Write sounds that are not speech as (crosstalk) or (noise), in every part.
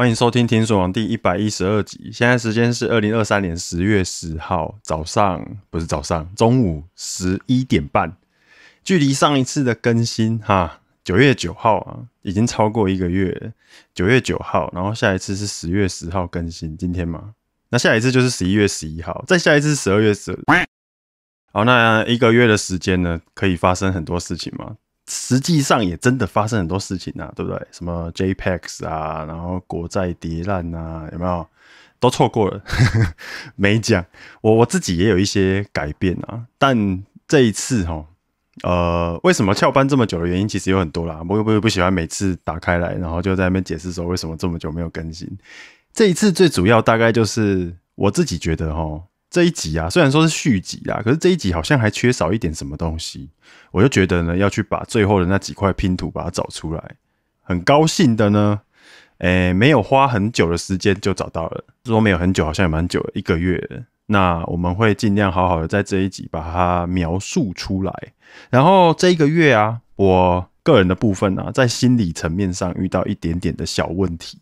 欢迎收听《听说王》第一百一十二集。现在时间是二零二三年十月十号早上，不是早上，中午十一点半。距离上一次的更新哈，九月九号啊，已经超过一个月。九月九号，然后下一次是十月十号更新，今天嘛，那下一次就是十一月十一号，再下一次十二月十。好，那一个月的时间呢，可以发生很多事情吗？实际上也真的发生很多事情啊，对不对？什么 JPEX 啊，然后国债叠烂啊，有没有？都错过了，(laughs) 没讲。我我自己也有一些改变啊，但这一次哈，呃，为什么翘班这么久的原因其实有很多啦。我又不会不喜欢每次打开来，然后就在那边解释说为什么这么久没有更新？这一次最主要大概就是我自己觉得哈。这一集啊，虽然说是续集啦，可是这一集好像还缺少一点什么东西，我就觉得呢，要去把最后的那几块拼图把它找出来。很高兴的呢，诶，没有花很久的时间就找到了。说没有很久，好像也蛮久，一个月。那我们会尽量好好的在这一集把它描述出来。然后这一个月啊，我个人的部分呢，在心理层面上遇到一点点的小问题。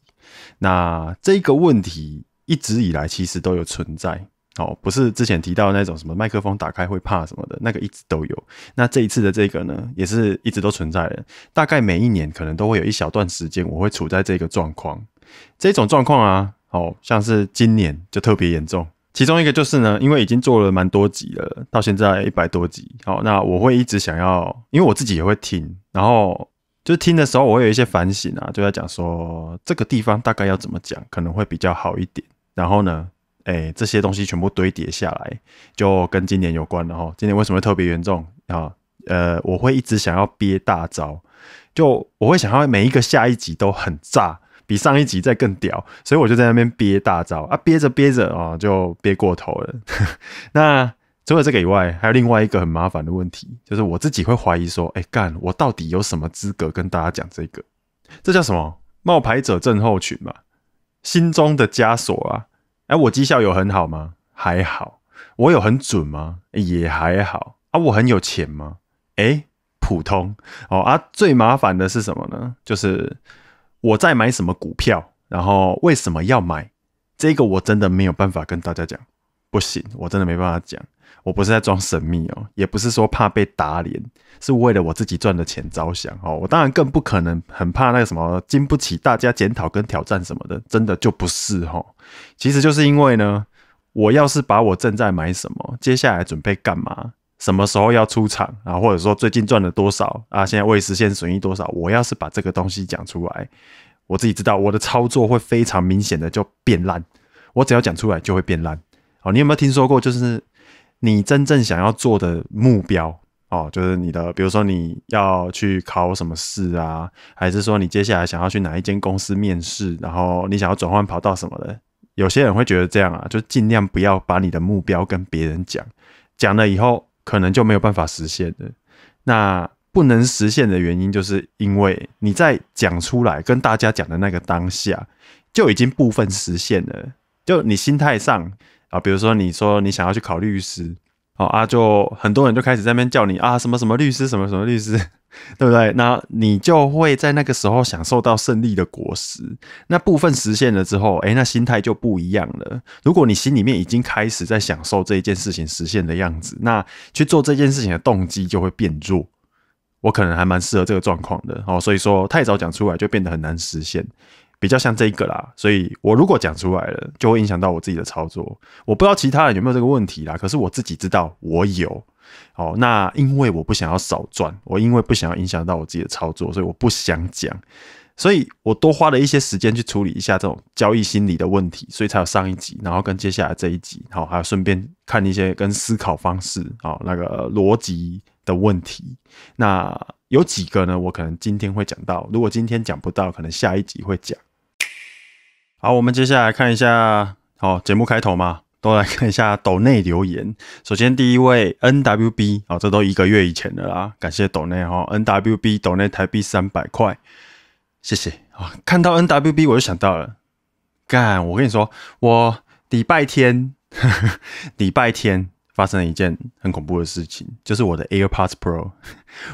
那这个问题一直以来其实都有存在。哦，不是之前提到那种什么麦克风打开会怕什么的，那个一直都有。那这一次的这个呢，也是一直都存在的。大概每一年可能都会有一小段时间，我会处在这个状况，这种状况啊，好像是今年就特别严重。其中一个就是呢，因为已经做了蛮多集了，到现在一百多集。好，那我会一直想要，因为我自己也会听，然后就听的时候我会有一些反省啊，就在讲说这个地方大概要怎么讲可能会比较好一点。然后呢？哎，这些东西全部堆叠下来，就跟今年有关了哈。今年为什么特别严重啊？呃，我会一直想要憋大招，就我会想要每一个下一集都很炸，比上一集再更屌，所以我就在那边憋大招啊，憋着憋着啊，就憋过头了。(laughs) 那除了这个以外，还有另外一个很麻烦的问题，就是我自己会怀疑说，哎干，我到底有什么资格跟大家讲这个？这叫什么？冒牌者症候群嘛？心中的枷锁啊？哎，我绩效有很好吗？还好。我有很准吗？也还好。啊，我很有钱吗？哎，普通。哦啊，最麻烦的是什么呢？就是我在买什么股票，然后为什么要买？这个我真的没有办法跟大家讲，不行，我真的没办法讲。我不是在装神秘哦，也不是说怕被打脸，是为了我自己赚的钱着想哦。我当然更不可能很怕那个什么经不起大家检讨跟挑战什么的，真的就不是哦。其实就是因为呢，我要是把我正在买什么，接下来准备干嘛，什么时候要出场啊，或者说最近赚了多少啊，现在未实现损益多少，我要是把这个东西讲出来，我自己知道我的操作会非常明显的就变烂，我只要讲出来就会变烂哦。你有没有听说过就是？你真正想要做的目标哦，就是你的，比如说你要去考什么试啊，还是说你接下来想要去哪一间公司面试，然后你想要转换跑道什么的。有些人会觉得这样啊，就尽量不要把你的目标跟别人讲，讲了以后可能就没有办法实现了。那不能实现的原因，就是因为你在讲出来跟大家讲的那个当下，就已经部分实现了，就你心态上。啊，比如说你说你想要去考律师，哦啊，就很多人就开始在那边叫你啊，什么什么律师，什么什么律师，(laughs) 对不对？那你就会在那个时候享受到胜利的果实，那部分实现了之后，哎，那心态就不一样了。如果你心里面已经开始在享受这一件事情实现的样子，那去做这件事情的动机就会变弱。我可能还蛮适合这个状况的哦，所以说太早讲出来就变得很难实现。比较像这个啦，所以我如果讲出来了，就会影响到我自己的操作。我不知道其他人有没有这个问题啦，可是我自己知道我有。哦，那因为我不想要少赚，我因为不想要影响到我自己的操作，所以我不想讲。所以我多花了一些时间去处理一下这种交易心理的问题，所以才有上一集，然后跟接下来这一集，好，还有顺便看一些跟思考方式啊，那个逻辑的问题。那有几个呢？我可能今天会讲到，如果今天讲不到，可能下一集会讲。好，我们接下来看一下，好节目开头嘛，都来看一下抖内留言。首先第一位 NWB，好，这都一个月以前的啦，感谢抖内哈，NWB 抖内台币三百块，谢谢。哦、看到 NWB 我就想到了，干，我跟你说，我礼拜天，(laughs) 礼拜天。发生了一件很恐怖的事情，就是我的 AirPods Pro，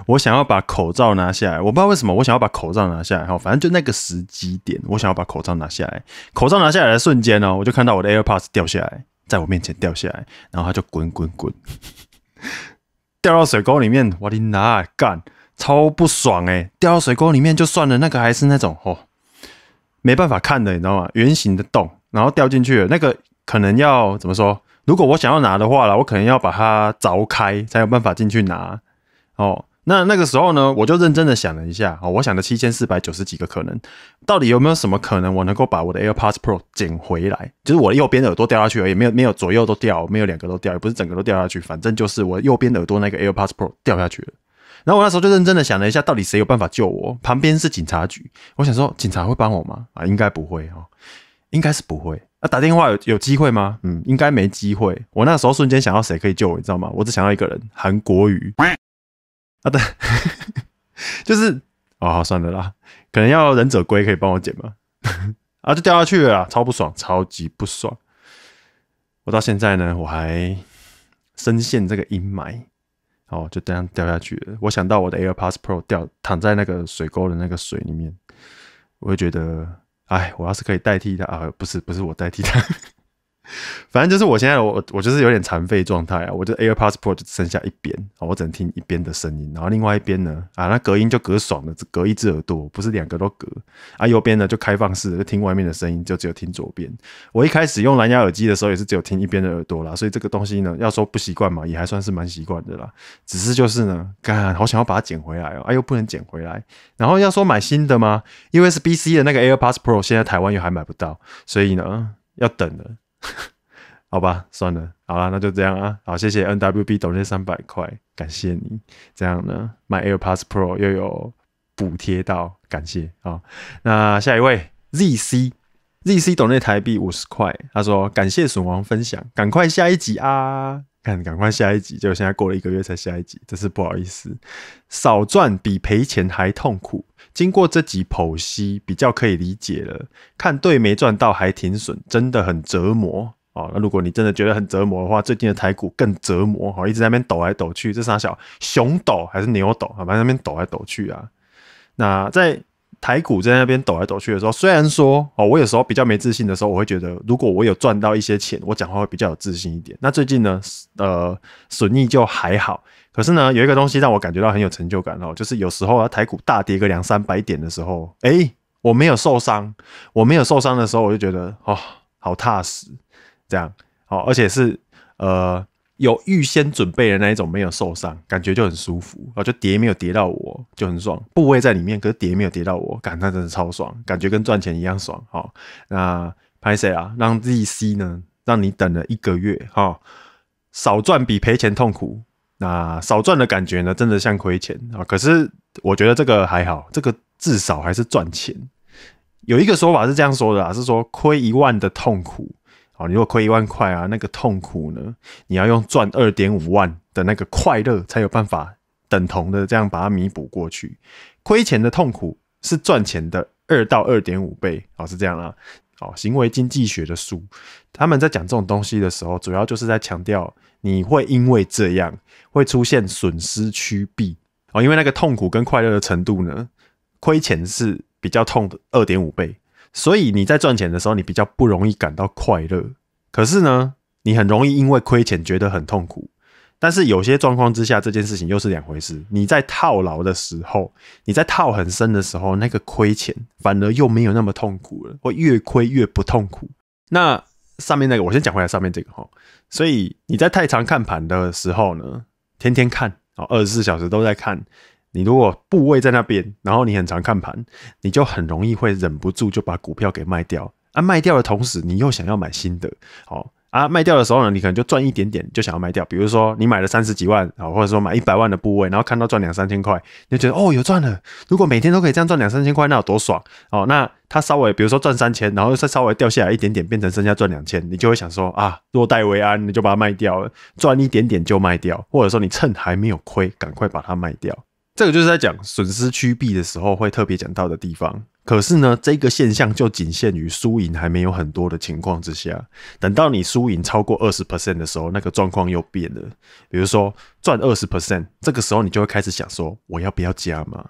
我想要把口罩拿下来，我不知道为什么我想要把口罩拿下来哈，反正就那个时机点，我想要把口罩拿下来，口罩拿下来的瞬间呢，我就看到我的 AirPods 掉下来，在我面前掉下来，然后它就滚滚滚，掉到水沟里面，我的天干，超不爽诶，掉到水沟里面就算了，那个还是那种哦，没办法看的，你知道吗？圆形的洞，然后掉进去，了，那个可能要怎么说？如果我想要拿的话啦，我可能要把它凿开才有办法进去拿哦。那那个时候呢，我就认真的想了一下哦，我想的七千四百九十几个可能，到底有没有什么可能我能够把我的 AirPods Pro 捡回来？就是我右边耳朵掉下去而已，没有没有左右都掉，没有两个都掉，也不是整个都掉下去，反正就是我右边耳朵那个 AirPods Pro 掉下去了。然后我那时候就认真的想了一下，到底谁有办法救我？旁边是警察局，我想说警察会帮我吗？啊，应该不会哦，应该是不会。那打电话有有机会吗？嗯，应该没机会。我那时候瞬间想要谁可以救我，你知道吗？我只想要一个人，韩国瑜。啊，对，(laughs) 就是哦，算了啦。可能要忍者龟可以帮我捡吗？(laughs) 啊，就掉下去了，超不爽，超级不爽。我到现在呢，我还深陷这个阴霾。哦，就这样掉下去了。我想到我的 AirPods Pro 掉躺在那个水沟的那个水里面，我会觉得。哎，我要是可以代替他啊，不是，不是我代替他。(laughs) 反正就是我现在我我就是有点残废状态啊！我的 AirPods Pro 只剩下一边，我只能听一边的声音，然后另外一边呢，啊，那隔音就隔爽了，只隔一只耳朵，不是两个都隔啊。右边呢就开放式，的，就听外面的声音，就只有听左边。我一开始用蓝牙耳机的时候也是只有听一边的耳朵啦，所以这个东西呢，要说不习惯嘛，也还算是蛮习惯的啦。只是就是呢，干好想要把它捡回来哦，啊，又不能捡回来。然后要说买新的吗？USB-C 的那个 AirPods Pro 现在台湾又还买不到，所以呢，要等了。(laughs) 好吧，算了，好啦，那就这样啊。好，谢谢 NWB，懂那三百块，感谢你。这样呢，买 AirPods Pro 又有补贴到，感谢啊。那下一位 ZC，ZC 懂那台币五十块，他说感谢笋王分享，赶快下一集啊。看，赶快下一集，结果现在过了一个月才下一集，真是不好意思。少赚比赔钱还痛苦。经过这集剖析，比较可以理解了。看对没赚到，还挺损，真的很折磨哦。那如果你真的觉得很折磨的话，最近的台股更折磨，哈，一直在那边抖来抖去。这啥小熊抖还是牛抖，好，在那边抖来抖去啊。那在。台股在那边抖来抖去的时候，虽然说哦，我有时候比较没自信的时候，我会觉得如果我有赚到一些钱，我讲话会比较有自信一点。那最近呢，呃，损益就还好。可是呢，有一个东西让我感觉到很有成就感哦，就是有时候啊，台股大跌个两三百点的时候，哎，我没有受伤，我没有受伤的时候，我就觉得哦，好踏实，这样哦，而且是呃。有预先准备的那一种没有受伤，感觉就很舒服啊！就叠没有叠到我就很爽，部位在里面，可是叠没有叠到我，感那真的超爽，感觉跟赚钱一样爽哈！那拍谁啊？让 ZC 呢？让你等了一个月哈，少赚比赔钱痛苦。那少赚的感觉呢，真的像亏钱啊！可是我觉得这个还好，这个至少还是赚钱。有一个说法是这样说的啊，是说亏一万的痛苦。如果亏一万块啊，那个痛苦呢？你要用赚二点五万的那个快乐，才有办法等同的这样把它弥补过去。亏钱的痛苦是赚钱的二到二点五倍，哦，是这样啦。哦，行为经济学的书，他们在讲这种东西的时候，主要就是在强调，你会因为这样会出现损失趋避哦，因为那个痛苦跟快乐的程度呢，亏钱是比较痛的二点五倍。所以你在赚钱的时候，你比较不容易感到快乐。可是呢，你很容易因为亏钱觉得很痛苦。但是有些状况之下，这件事情又是两回事。你在套牢的时候，你在套很深的时候，那个亏钱反而又没有那么痛苦了，会越亏越不痛苦。那上面那个，我先讲回来，上面这个哈。所以你在太常看盘的时候呢，天天看，哦，二十四小时都在看。你如果部位在那边，然后你很常看盘，你就很容易会忍不住就把股票给卖掉啊！卖掉的同时，你又想要买新的，好啊！卖掉的时候呢，你可能就赚一点点，就想要卖掉。比如说你买了三十几万啊，或者说买一百万的部位，然后看到赚两三千块，你就觉得哦，有赚了。如果每天都可以这样赚两三千块，那有多爽哦！那它稍微比如说赚三千，然后再稍微掉下来一点点，变成剩下赚两千，你就会想说啊，落袋为安，你就把它卖掉了，赚一点点就卖掉，或者说你趁还没有亏，赶快把它卖掉。这个就是在讲损失趋避的时候会特别讲到的地方。可是呢，这个现象就仅限于输赢还没有很多的情况之下。等到你输赢超过二十 percent 的时候，那个状况又变了。比如说赚二十 percent，这个时候你就会开始想说，我要不要加码？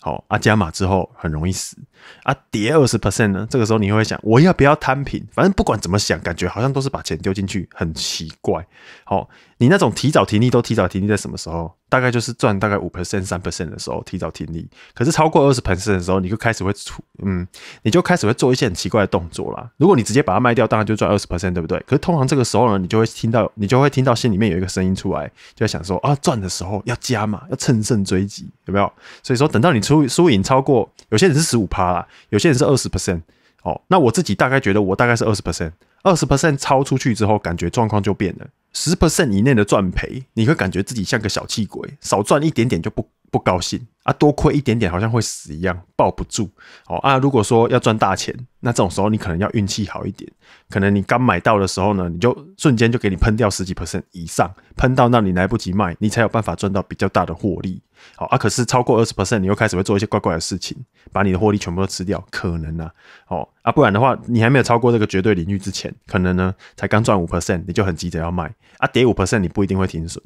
好，啊加码之后很容易死。啊，跌二十 percent 呢？这个时候你会想，我要不要摊平？反正不管怎么想，感觉好像都是把钱丢进去，很奇怪。好。你那种提早停利都提早停利在什么时候？大概就是赚大概五 percent、三 percent 的时候提早停利。可是超过二十 percent 的时候，你就开始会出嗯，你就开始会做一些很奇怪的动作啦。如果你直接把它卖掉，当然就赚二十 percent，对不对？可是通常这个时候呢，你就会听到你就会听到心里面有一个声音出来，就想说啊，赚的时候要加嘛，要乘胜追击，有没有？所以说等到你出输赢超过，有些人是十五趴啦，有些人是二十 percent。哦，那我自己大概觉得我大概是二十 percent。二十 percent 超出去之后，感觉状况就变了。十 percent 以内的赚赔，你会感觉自己像个小气鬼，少赚一点点就不不高兴啊。多亏一点点，好像会死一样，抱不住。哦啊，如果说要赚大钱，那这种时候你可能要运气好一点。可能你刚买到的时候呢，你就瞬间就给你喷掉十几 percent 以上，喷到那里来不及卖，你才有办法赚到比较大的获利。好啊，可是超过二十 percent，你又开始会做一些怪怪的事情，把你的获利全部都吃掉，可能呢？哦啊，不然的话，你还没有超过这个绝对领域之前，可能呢，才刚赚五 percent，你就很急着要卖啊，跌五 percent，你不一定会停损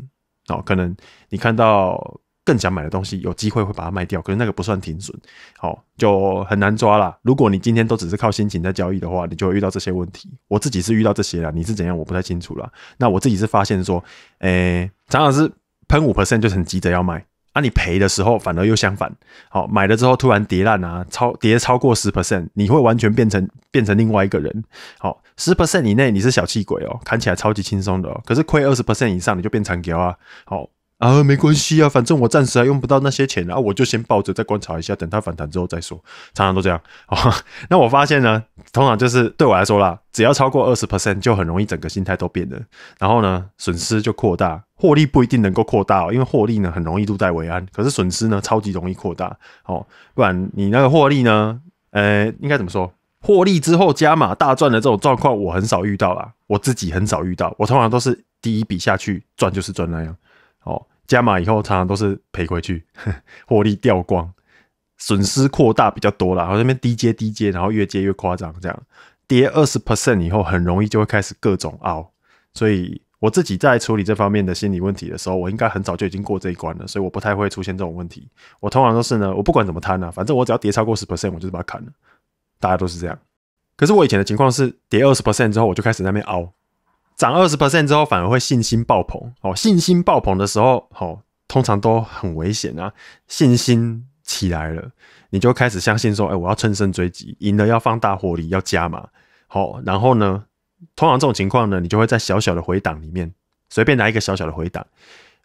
哦，可能你看到更想买的东西，有机会会把它卖掉，可是那个不算停损，好，就很难抓啦。如果你今天都只是靠心情在交易的话，你就会遇到这些问题。我自己是遇到这些了，你是怎样？我不太清楚了。那我自己是发现说，诶，张老师喷五 percent 就很急着要卖。那你赔的时候反而又相反，好买了之后突然跌烂啊，超跌超过十 percent，你会完全变成变成另外一个人。好，十 percent 以内你是小气鬼哦，看起来超级轻松的哦，可是亏二十 percent 以上你就变惨叫啊，好。啊，没关系啊，反正我暂时还用不到那些钱啊，我就先抱着，再观察一下，等它反弹之后再说。常常都这样哦、(laughs) 那我发现呢，通常就是对我来说啦，只要超过二十 percent，就很容易整个心态都变了，然后呢，损失就扩大，获利不一定能够扩大，因为获利呢很容易入袋为安，可是损失呢超级容易扩大哦。不然你那个获利呢，呃，应该怎么说？获利之后加码大赚的这种状况，我很少遇到啦，我自己很少遇到，我通常都是第一笔下去赚就是赚那样。哦，加码以后常常都是赔回去，(laughs) 获利掉光，损失扩大比较多啦。然后那边低接低接，然后越接越夸张，这样跌二十 percent 以后，很容易就会开始各种凹。所以我自己在处理这方面的心理问题的时候，我应该很早就已经过这一关了，所以我不太会出现这种问题。我通常都是呢，我不管怎么贪呢，反正我只要跌超过十 percent，我就是把它砍了。大家都是这样。可是我以前的情况是，跌二十 percent 之后，我就开始那边凹。涨二十 percent 之后，反而会信心爆棚。哦，信心爆棚的时候，好，通常都很危险啊。信心起来了，你就开始相信说，哎，我要乘胜追击，赢了要放大火力，要加码。好，然后呢，通常这种情况呢，你就会在小小的回档里面，随便拿一个小小的回档。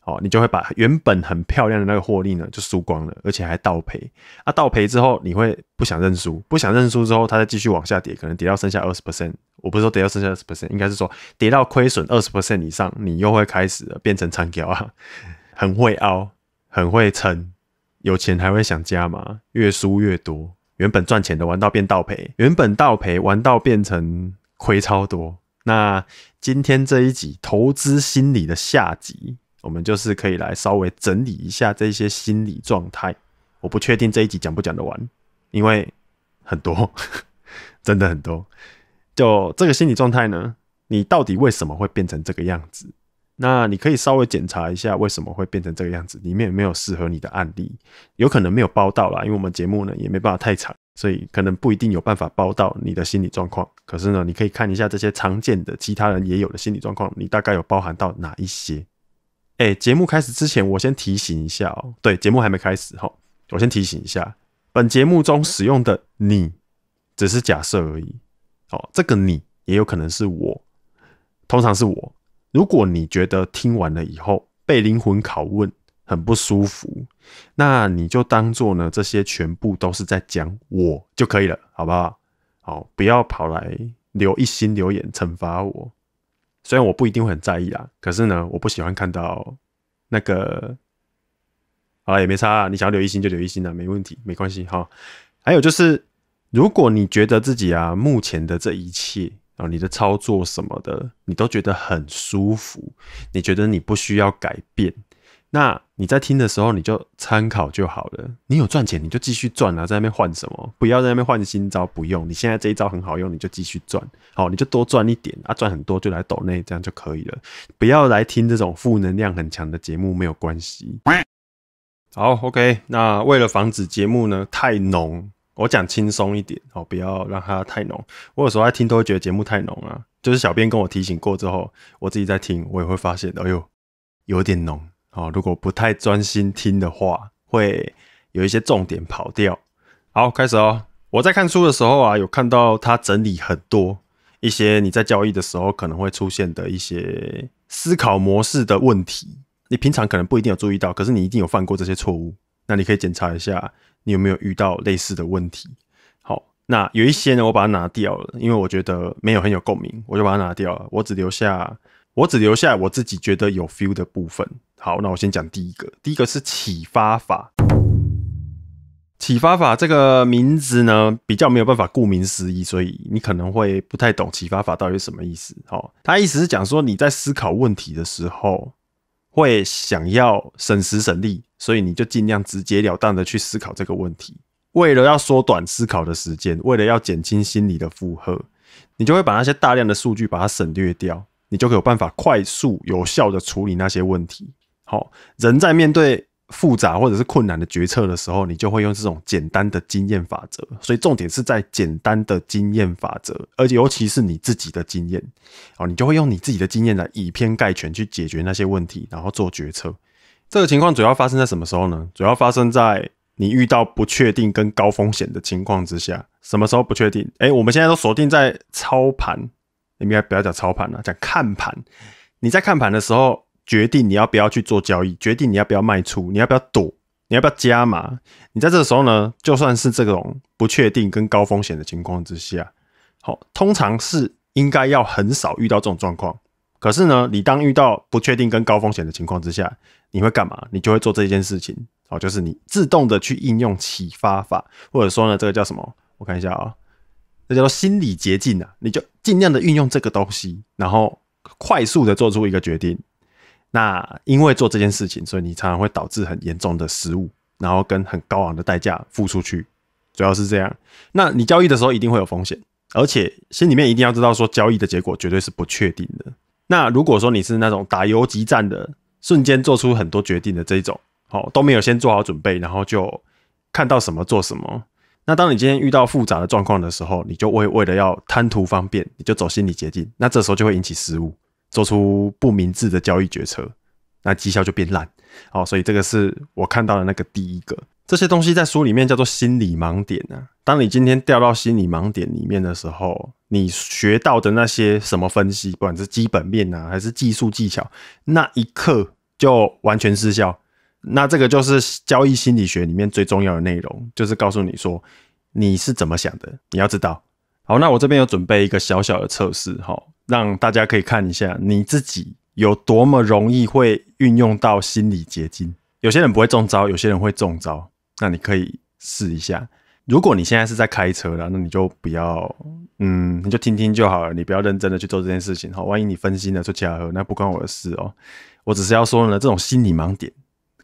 哦，你就会把原本很漂亮的那个获利呢，就输光了，而且还倒赔。那倒赔之后，你会不想认输，不想认输之后，它再继续往下跌，可能跌到剩下二十 percent。我不是说跌到剩下二十 percent，应该是说跌到亏损二十 percent 以上，你又会开始变成长胶啊，(laughs) 很会凹，很会撑，有钱还会想加嘛？越输越多，原本赚钱的玩到变倒赔，原本倒赔玩到变成亏超多。那今天这一集投资心理的下集。我们就是可以来稍微整理一下这些心理状态。我不确定这一集讲不讲得完，因为很多，(laughs) 真的很多。就这个心理状态呢，你到底为什么会变成这个样子？那你可以稍微检查一下为什么会变成这个样子，里面有没有适合你的案例？有可能没有包到啦，因为我们节目呢也没办法太长，所以可能不一定有办法包到你的心理状况。可是呢，你可以看一下这些常见的其他人也有的心理状况，你大概有包含到哪一些？哎，节目开始之前，我先提醒一下哦。对，节目还没开始哈，我先提醒一下，本节目中使用的“你”只是假设而已。哦，这个“你”也有可能是我，通常是我。如果你觉得听完了以后被灵魂拷问很不舒服，那你就当做呢，这些全部都是在讲我就可以了，好不好？好，不要跑来留一心留言惩罚我。虽然我不一定会很在意啊，可是呢，我不喜欢看到那个，好了也没差啊，你想要留一星就留一星啊，没问题，没关系哈。还有就是，如果你觉得自己啊，目前的这一切啊，你的操作什么的，你都觉得很舒服，你觉得你不需要改变，那。你在听的时候，你就参考就好了。你有赚钱，你就继续赚啊，在那边换什么？不要在那边换新招，不用。你现在这一招很好用，你就继续赚。好，你就多赚一点啊，赚很多就来抖内，这样就可以了。不要来听这种负能量很强的节目，没有关系。好，OK。那为了防止节目呢太浓，我讲轻松一点哦，不要让它太浓。我有时候在听都会觉得节目太浓啊。就是小编跟我提醒过之后，我自己在听，我也会发现，哎呦，有点浓。好，如果不太专心听的话，会有一些重点跑掉。好，开始哦。我在看书的时候啊，有看到他整理很多一些你在交易的时候可能会出现的一些思考模式的问题。你平常可能不一定有注意到，可是你一定有犯过这些错误。那你可以检查一下，你有没有遇到类似的问题。好，那有一些呢，我把它拿掉了，因为我觉得没有很有共鸣，我就把它拿掉了。我只留下，我只留下我自己觉得有 feel 的部分。好，那我先讲第一个。第一个是启发法。启发法这个名字呢，比较没有办法，顾名思义，所以你可能会不太懂启发法到底是什么意思。好，它意思是讲说你在思考问题的时候，会想要省时省力，所以你就尽量直截了当的去思考这个问题。为了要缩短思考的时间，为了要减轻心理的负荷，你就会把那些大量的数据把它省略掉，你就有办法快速有效的处理那些问题。好，人在面对复杂或者是困难的决策的时候，你就会用这种简单的经验法则。所以重点是在简单的经验法则，而且尤其是你自己的经验哦，你就会用你自己的经验来以偏概全去解决那些问题，然后做决策。这个情况主要发生在什么时候呢？主要发生在你遇到不确定跟高风险的情况之下。什么时候不确定？诶，我们现在都锁定在操盘，你们不要讲操盘了，讲看盘。你在看盘的时候。决定你要不要去做交易，决定你要不要卖出，你要不要赌，你要不要加码。你在这时候呢，就算是这种不确定跟高风险的情况之下，好，通常是应该要很少遇到这种状况。可是呢，你当遇到不确定跟高风险的情况之下，你会干嘛？你就会做这件事情，好，就是你自动的去应用启发法，或者说呢，这个叫什么？我看一下啊，这叫做心理捷径啊，你就尽量的运用这个东西，然后快速的做出一个决定。那因为做这件事情，所以你常常会导致很严重的失误，然后跟很高昂的代价付出去，主要是这样。那你交易的时候一定会有风险，而且心里面一定要知道说交易的结果绝对是不确定的。那如果说你是那种打游击战的，瞬间做出很多决定的这一种，好都没有先做好准备，然后就看到什么做什么。那当你今天遇到复杂的状况的时候，你就会为了要贪图方便，你就走心理捷径，那这时候就会引起失误。做出不明智的交易决策，那绩效就变烂。好，所以这个是我看到的那个第一个。这些东西在书里面叫做心理盲点啊。当你今天掉到心理盲点里面的时候，你学到的那些什么分析，不管是基本面啊还是技术技巧，那一刻就完全失效。那这个就是交易心理学里面最重要的内容，就是告诉你说你是怎么想的。你要知道。好，那我这边有准备一个小小的测试，哈。让大家可以看一下你自己有多么容易会运用到心理结晶。有些人不会中招，有些人会中招。那你可以试一下。如果你现在是在开车了，那你就不要，嗯，你就听听就好了。你不要认真的去做这件事情。好，万一你分心了出车祸，那不关我的事哦。我只是要说呢，这种心理盲点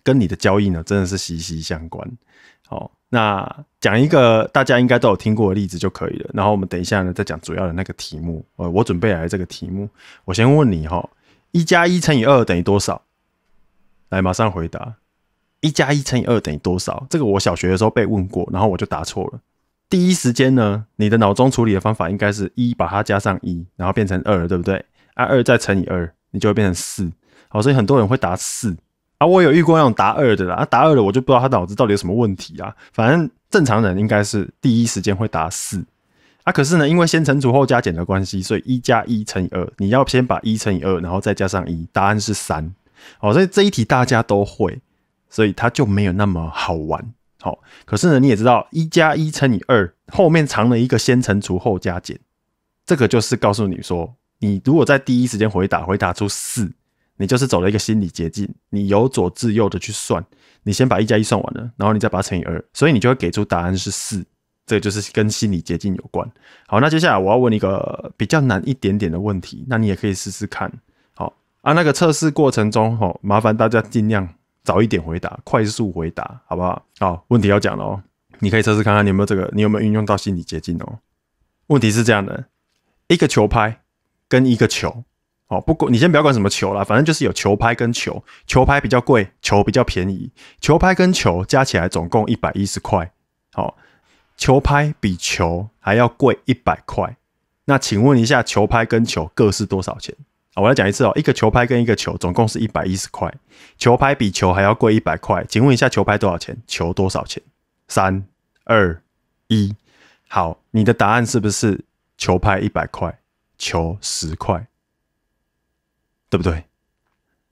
跟你的交易呢，真的是息息相关。好。那讲一个大家应该都有听过的例子就可以了。然后我们等一下呢，再讲主要的那个题目。呃，我准备来这个题目，我先问你哈：一加一乘以二等于多少？来，马上回答。一加一乘以二等于多少？这个我小学的时候被问过，然后我就答错了。第一时间呢，你的脑中处理的方法应该是一把它加上一，然后变成二，对不对？啊，二再乘以二，你就会变成四。好，所以很多人会答四。啊，我有遇过那种答二的啦，啊，答二的我就不知道他脑子到底有什么问题啊。反正正常人应该是第一时间会答四，啊，可是呢，因为先乘除后加减的关系，所以一加一乘以二，你要先把一乘以二，然后再加上一，答案是三。好，所以这一题大家都会，所以它就没有那么好玩。好，可是呢，你也知道一加一乘以二后面藏了一个先乘除后加减，这个就是告诉你说，你如果在第一时间回答，回答出四。你就是走了一个心理捷径，你由左至右的去算，你先把一加一算完了，然后你再把它乘以二，所以你就会给出答案是四，这就是跟心理捷径有关。好，那接下来我要问一个比较难一点点的问题，那你也可以试试看。好啊，那个测试过程中，哈，麻烦大家尽量早一点回答，快速回答，好不好？好，问题要讲了哦，你可以测试看看你有没有这个，你有没有运用到心理捷径哦。问题是这样的，一个球拍跟一个球。哦，不过你先不要管什么球啦，反正就是有球拍跟球，球拍比较贵，球比较便宜，球拍跟球加起来总共一百一十块。好，球拍比球还要贵一百块。那请问一下，球拍跟球各是多少钱？好，我来讲一次哦，一个球拍跟一个球总共是一百一十块，球拍比球还要贵一百块。请问一下，球拍多少钱？球多少钱？三、二、一，好，你的答案是不是球拍一百块，球十块？对不对？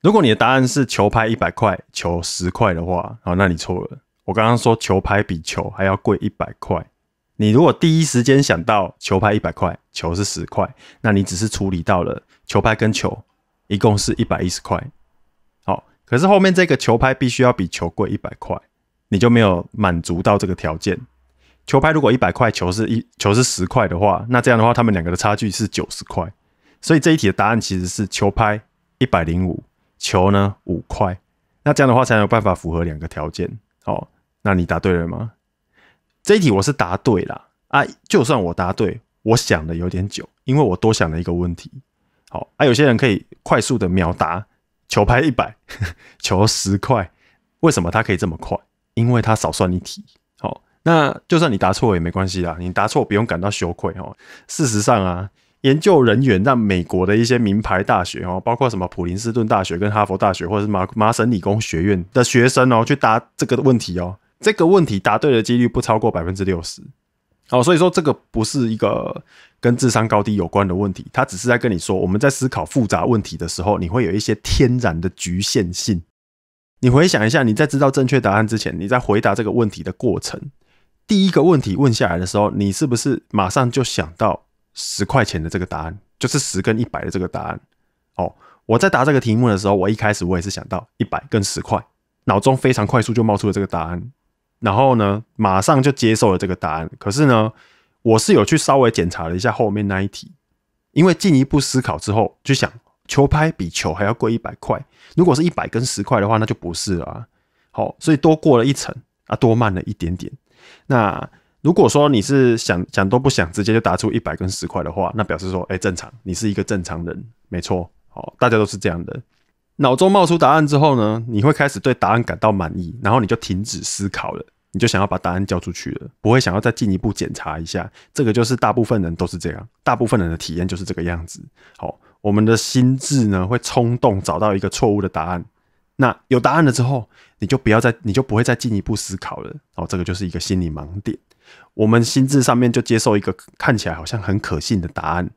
如果你的答案是球拍一百块，球十块的话，好，那你错了。我刚刚说球拍比球还要贵一百块。你如果第一时间想到球拍一百块，球是十块，那你只是处理到了球拍跟球一共是一百一十块。好，可是后面这个球拍必须要比球贵一百块，你就没有满足到这个条件。球拍如果一百块，球是一球是十块的话，那这样的话他们两个的差距是九十块。所以这一题的答案其实是球拍一百零五，球呢五块，那这样的话才有办法符合两个条件哦。那你答对了吗？这一题我是答对了啊，就算我答对，我想的有点久，因为我多想了一个问题。好啊，有些人可以快速的秒答，球拍一百，球 (laughs) 十块，为什么他可以这么快？因为他少算一题。好，那就算你答错也没关系啦，你答错不用感到羞愧哦。事实上啊。研究人员让美国的一些名牌大学哦，包括什么普林斯顿大学跟哈佛大学，或者是麻麻省理工学院的学生哦，去答这个问题哦。这个问题答对的几率不超过百分之六十哦。所以说，这个不是一个跟智商高低有关的问题，它只是在跟你说，我们在思考复杂问题的时候，你会有一些天然的局限性。你回想一下，你在知道正确答案之前，你在回答这个问题的过程，第一个问题问下来的时候，你是不是马上就想到？十块钱的这个答案就是十跟一百的这个答案。哦，我在答这个题目的时候，我一开始我也是想到一百跟十块，脑中非常快速就冒出了这个答案，然后呢，马上就接受了这个答案。可是呢，我是有去稍微检查了一下后面那一题，因为进一步思考之后，就想球拍比球还要贵一百块，如果是一百跟十块的话，那就不是了。好，所以多过了一层啊，多慢了一点点。那。如果说你是想想都不想，直接就答出一百跟十块的话，那表示说，哎，正常，你是一个正常人，没错。好，大家都是这样的。脑中冒出答案之后呢，你会开始对答案感到满意，然后你就停止思考了，你就想要把答案交出去了，不会想要再进一步检查一下。这个就是大部分人都是这样，大部分人的体验就是这个样子。好，我们的心智呢会冲动找到一个错误的答案，那有答案了之后，你就不要再，你就不会再进一步思考了。哦，这个就是一个心理盲点。我们心智上面就接受一个看起来好像很可信的答案，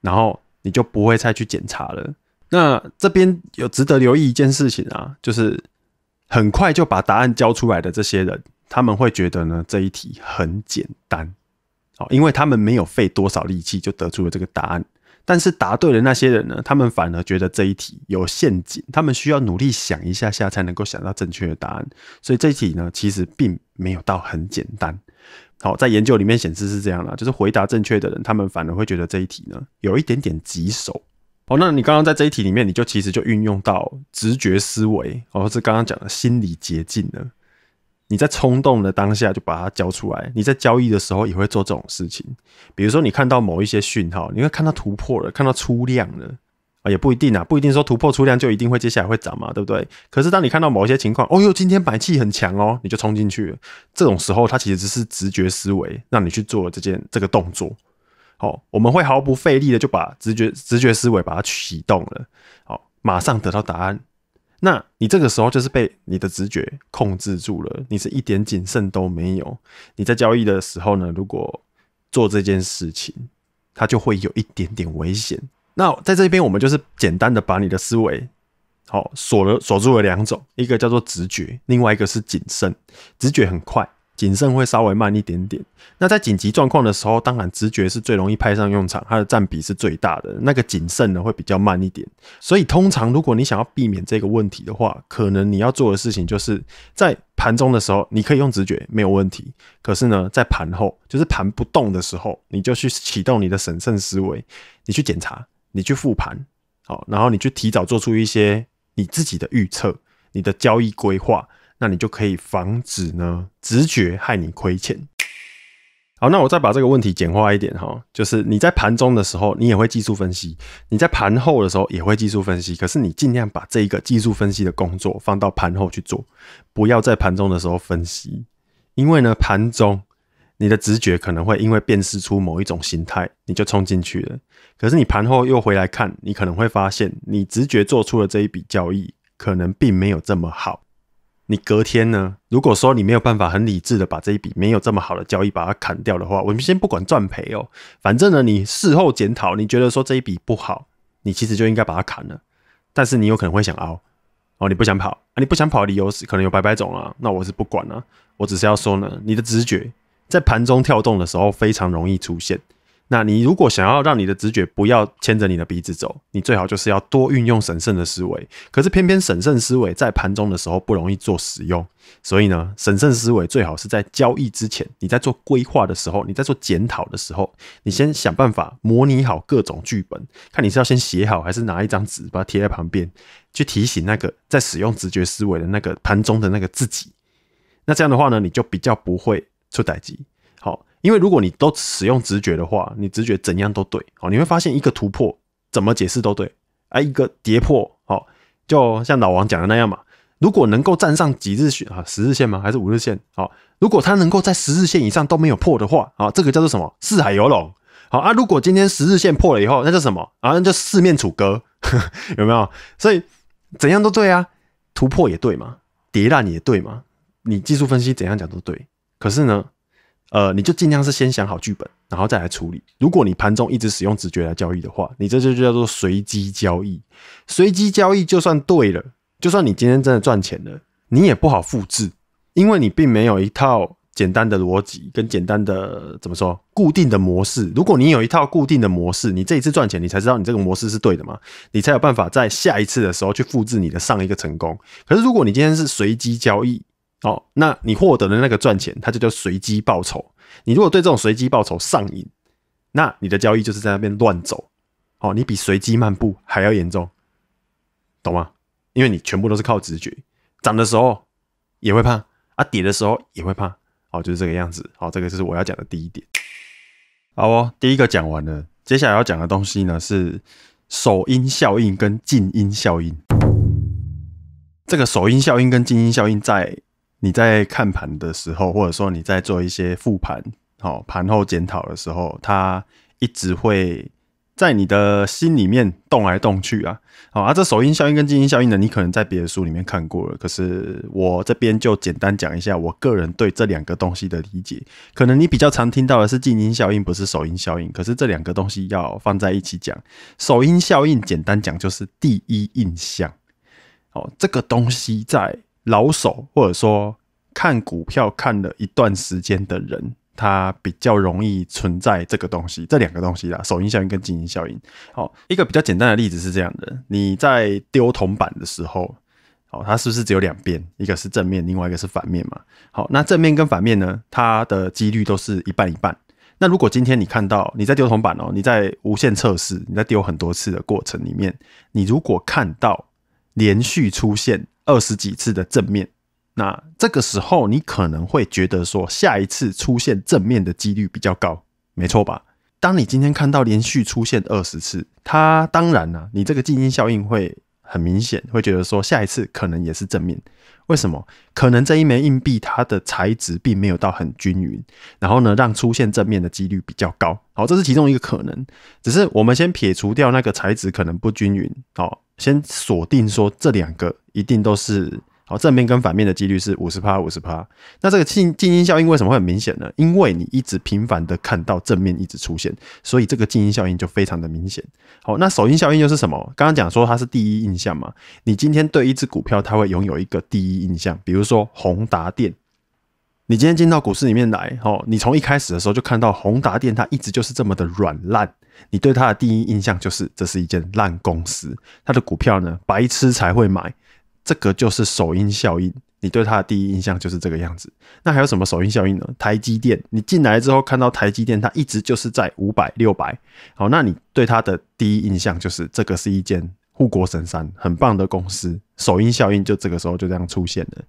然后你就不会再去检查了。那这边有值得留意一件事情啊，就是很快就把答案交出来的这些人，他们会觉得呢这一题很简单，哦，因为他们没有费多少力气就得出了这个答案。但是答对的那些人呢，他们反而觉得这一题有陷阱，他们需要努力想一下下才能够想到正确的答案。所以这一题呢其实并没有到很简单。好，在研究里面显示是这样啦，就是回答正确的人，他们反而会觉得这一题呢有一点点棘手。哦，那你刚刚在这一题里面，你就其实就运用到直觉思维，哦，是刚刚讲的心理捷径了。你在冲动的当下就把它交出来，你在交易的时候也会做这种事情。比如说，你看到某一些讯号，你会看到突破了，看到出量了。也不一定啊，不一定说突破出量就一定会接下来会涨嘛，对不对？可是当你看到某一些情况，哦呦，今天买气很强哦，你就冲进去，了。这种时候它其实只是直觉思维让你去做这件这个动作。好，我们会毫不费力的就把直觉直觉思维把它启动了，好，马上得到答案。那你这个时候就是被你的直觉控制住了，你是一点谨慎都没有。你在交易的时候呢，如果做这件事情，它就会有一点点危险。那在这边，我们就是简单的把你的思维，好锁了锁住了两种，一个叫做直觉，另外一个是谨慎。直觉很快，谨慎会稍微慢一点点。那在紧急状况的时候，当然直觉是最容易派上用场，它的占比是最大的。那个谨慎呢，会比较慢一点。所以通常如果你想要避免这个问题的话，可能你要做的事情就是在盘中的时候你可以用直觉没有问题，可是呢，在盘后就是盘不动的时候，你就去启动你的审慎思维，你去检查。你去复盘，好，然后你去提早做出一些你自己的预测，你的交易规划，那你就可以防止呢直觉害你亏钱。好，那我再把这个问题简化一点哈，就是你在盘中的时候，你也会技术分析；你在盘后的时候也会技术分析。可是你尽量把这一个技术分析的工作放到盘后去做，不要在盘中的时候分析，因为呢盘中。你的直觉可能会因为辨识出某一种形态，你就冲进去了。可是你盘后又回来看，你可能会发现，你直觉做出的这一笔交易可能并没有这么好。你隔天呢，如果说你没有办法很理智的把这一笔没有这么好的交易把它砍掉的话，我们先不管赚赔哦，反正呢，你事后检讨，你觉得说这一笔不好，你其实就应该把它砍了。但是你有可能会想熬哦，你不想跑啊，你不想跑的理由是可能有百百种啊。那我是不管了，我只是要说呢，你的直觉。在盘中跳动的时候，非常容易出现。那你如果想要让你的直觉不要牵着你的鼻子走，你最好就是要多运用审慎的思维。可是偏偏审慎思维在盘中的时候不容易做使用，所以呢，审慎思维最好是在交易之前，你在做规划的时候，你在做检讨的时候，你先想办法模拟好各种剧本，看你是要先写好，还是拿一张纸把它贴在旁边，去提醒那个在使用直觉思维的那个盘中的那个自己。那这样的话呢，你就比较不会。就待机。好，因为如果你都使用直觉的话，你直觉怎样都对哦。你会发现一个突破怎么解释都对，啊，一个跌破好，就像老王讲的那样嘛。如果能够站上几日线啊，十日线吗？还是五日线？好，如果它能够在十日线以上都没有破的话，啊，这个叫做什么？四海游龙。好啊，如果今天十日线破了以后，那叫什么？啊，那叫四面楚歌，(laughs) 有没有？所以怎样都对啊，突破也对嘛，跌烂也对嘛，你技术分析怎样讲都对。可是呢，呃，你就尽量是先想好剧本，然后再来处理。如果你盘中一直使用直觉来交易的话，你这就叫做随机交易。随机交易就算对了，就算你今天真的赚钱了，你也不好复制，因为你并没有一套简单的逻辑跟简单的怎么说固定的模式。如果你有一套固定的模式，你这一次赚钱，你才知道你这个模式是对的嘛，你才有办法在下一次的时候去复制你的上一个成功。可是如果你今天是随机交易，好，那你获得的那个赚钱，它就叫随机报酬。你如果对这种随机报酬上瘾，那你的交易就是在那边乱走。好，你比随机漫步还要严重，懂吗？因为你全部都是靠直觉，涨的时候也会怕，啊，跌的时候也会怕。好，就是这个样子。好，这个是我要讲的第一点。好哦，第一个讲完了，接下来要讲的东西呢是首因效应跟静音效应。这个首因效应跟静音效应在你在看盘的时候，或者说你在做一些复盘、好盘后检讨的时候，它一直会在你的心里面动来动去啊。好，而这首因效应跟静音效应呢，你可能在别的书里面看过了，可是我这边就简单讲一下我个人对这两个东西的理解。可能你比较常听到的是静音效应，不是首因效应。可是这两个东西要放在一起讲，首因效应简单讲就是第一印象。哦，这个东西在。老手或者说看股票看了一段时间的人，他比较容易存在这个东西，这两个东西啦，首因效应跟近因效应。好，一个比较简单的例子是这样的：你在丢铜板的时候，好，它是不是只有两边，一个是正面，另外一个是反面嘛？好，那正面跟反面呢，它的几率都是一半一半。那如果今天你看到你在丢铜板哦，你在无限测试，你在丢很多次的过程里面，你如果看到连续出现。二十几次的正面，那这个时候你可能会觉得说，下一次出现正面的几率比较高，没错吧？当你今天看到连续出现二十次，它当然呢，你这个近因效应会很明显，会觉得说下一次可能也是正面。为什么？可能这一枚硬币它的材质并没有到很均匀，然后呢，让出现正面的几率比较高。好，这是其中一个可能。只是我们先撇除掉那个材质可能不均匀，好。先锁定说这两个一定都是好，正面跟反面的几率是五十趴五十趴。那这个静静音效应为什么会很明显呢？因为你一直频繁的看到正面一直出现，所以这个静音效应就非常的明显。好，那首因效应又是什么？刚刚讲说它是第一印象嘛。你今天对一只股票，它会拥有一个第一印象，比如说宏达电，你今天进到股市里面来，哦，你从一开始的时候就看到宏达电，它一直就是这么的软烂。你对它的第一印象就是这是一件烂公司，它的股票呢白痴才会买，这个就是首因效应。你对它的第一印象就是这个样子。那还有什么首因效应呢？台积电，你进来之后看到台积电，它一直就是在五百六百，好，那你对它的第一印象就是这个是一件护国神山，很棒的公司。首因效应就这个时候就这样出现了。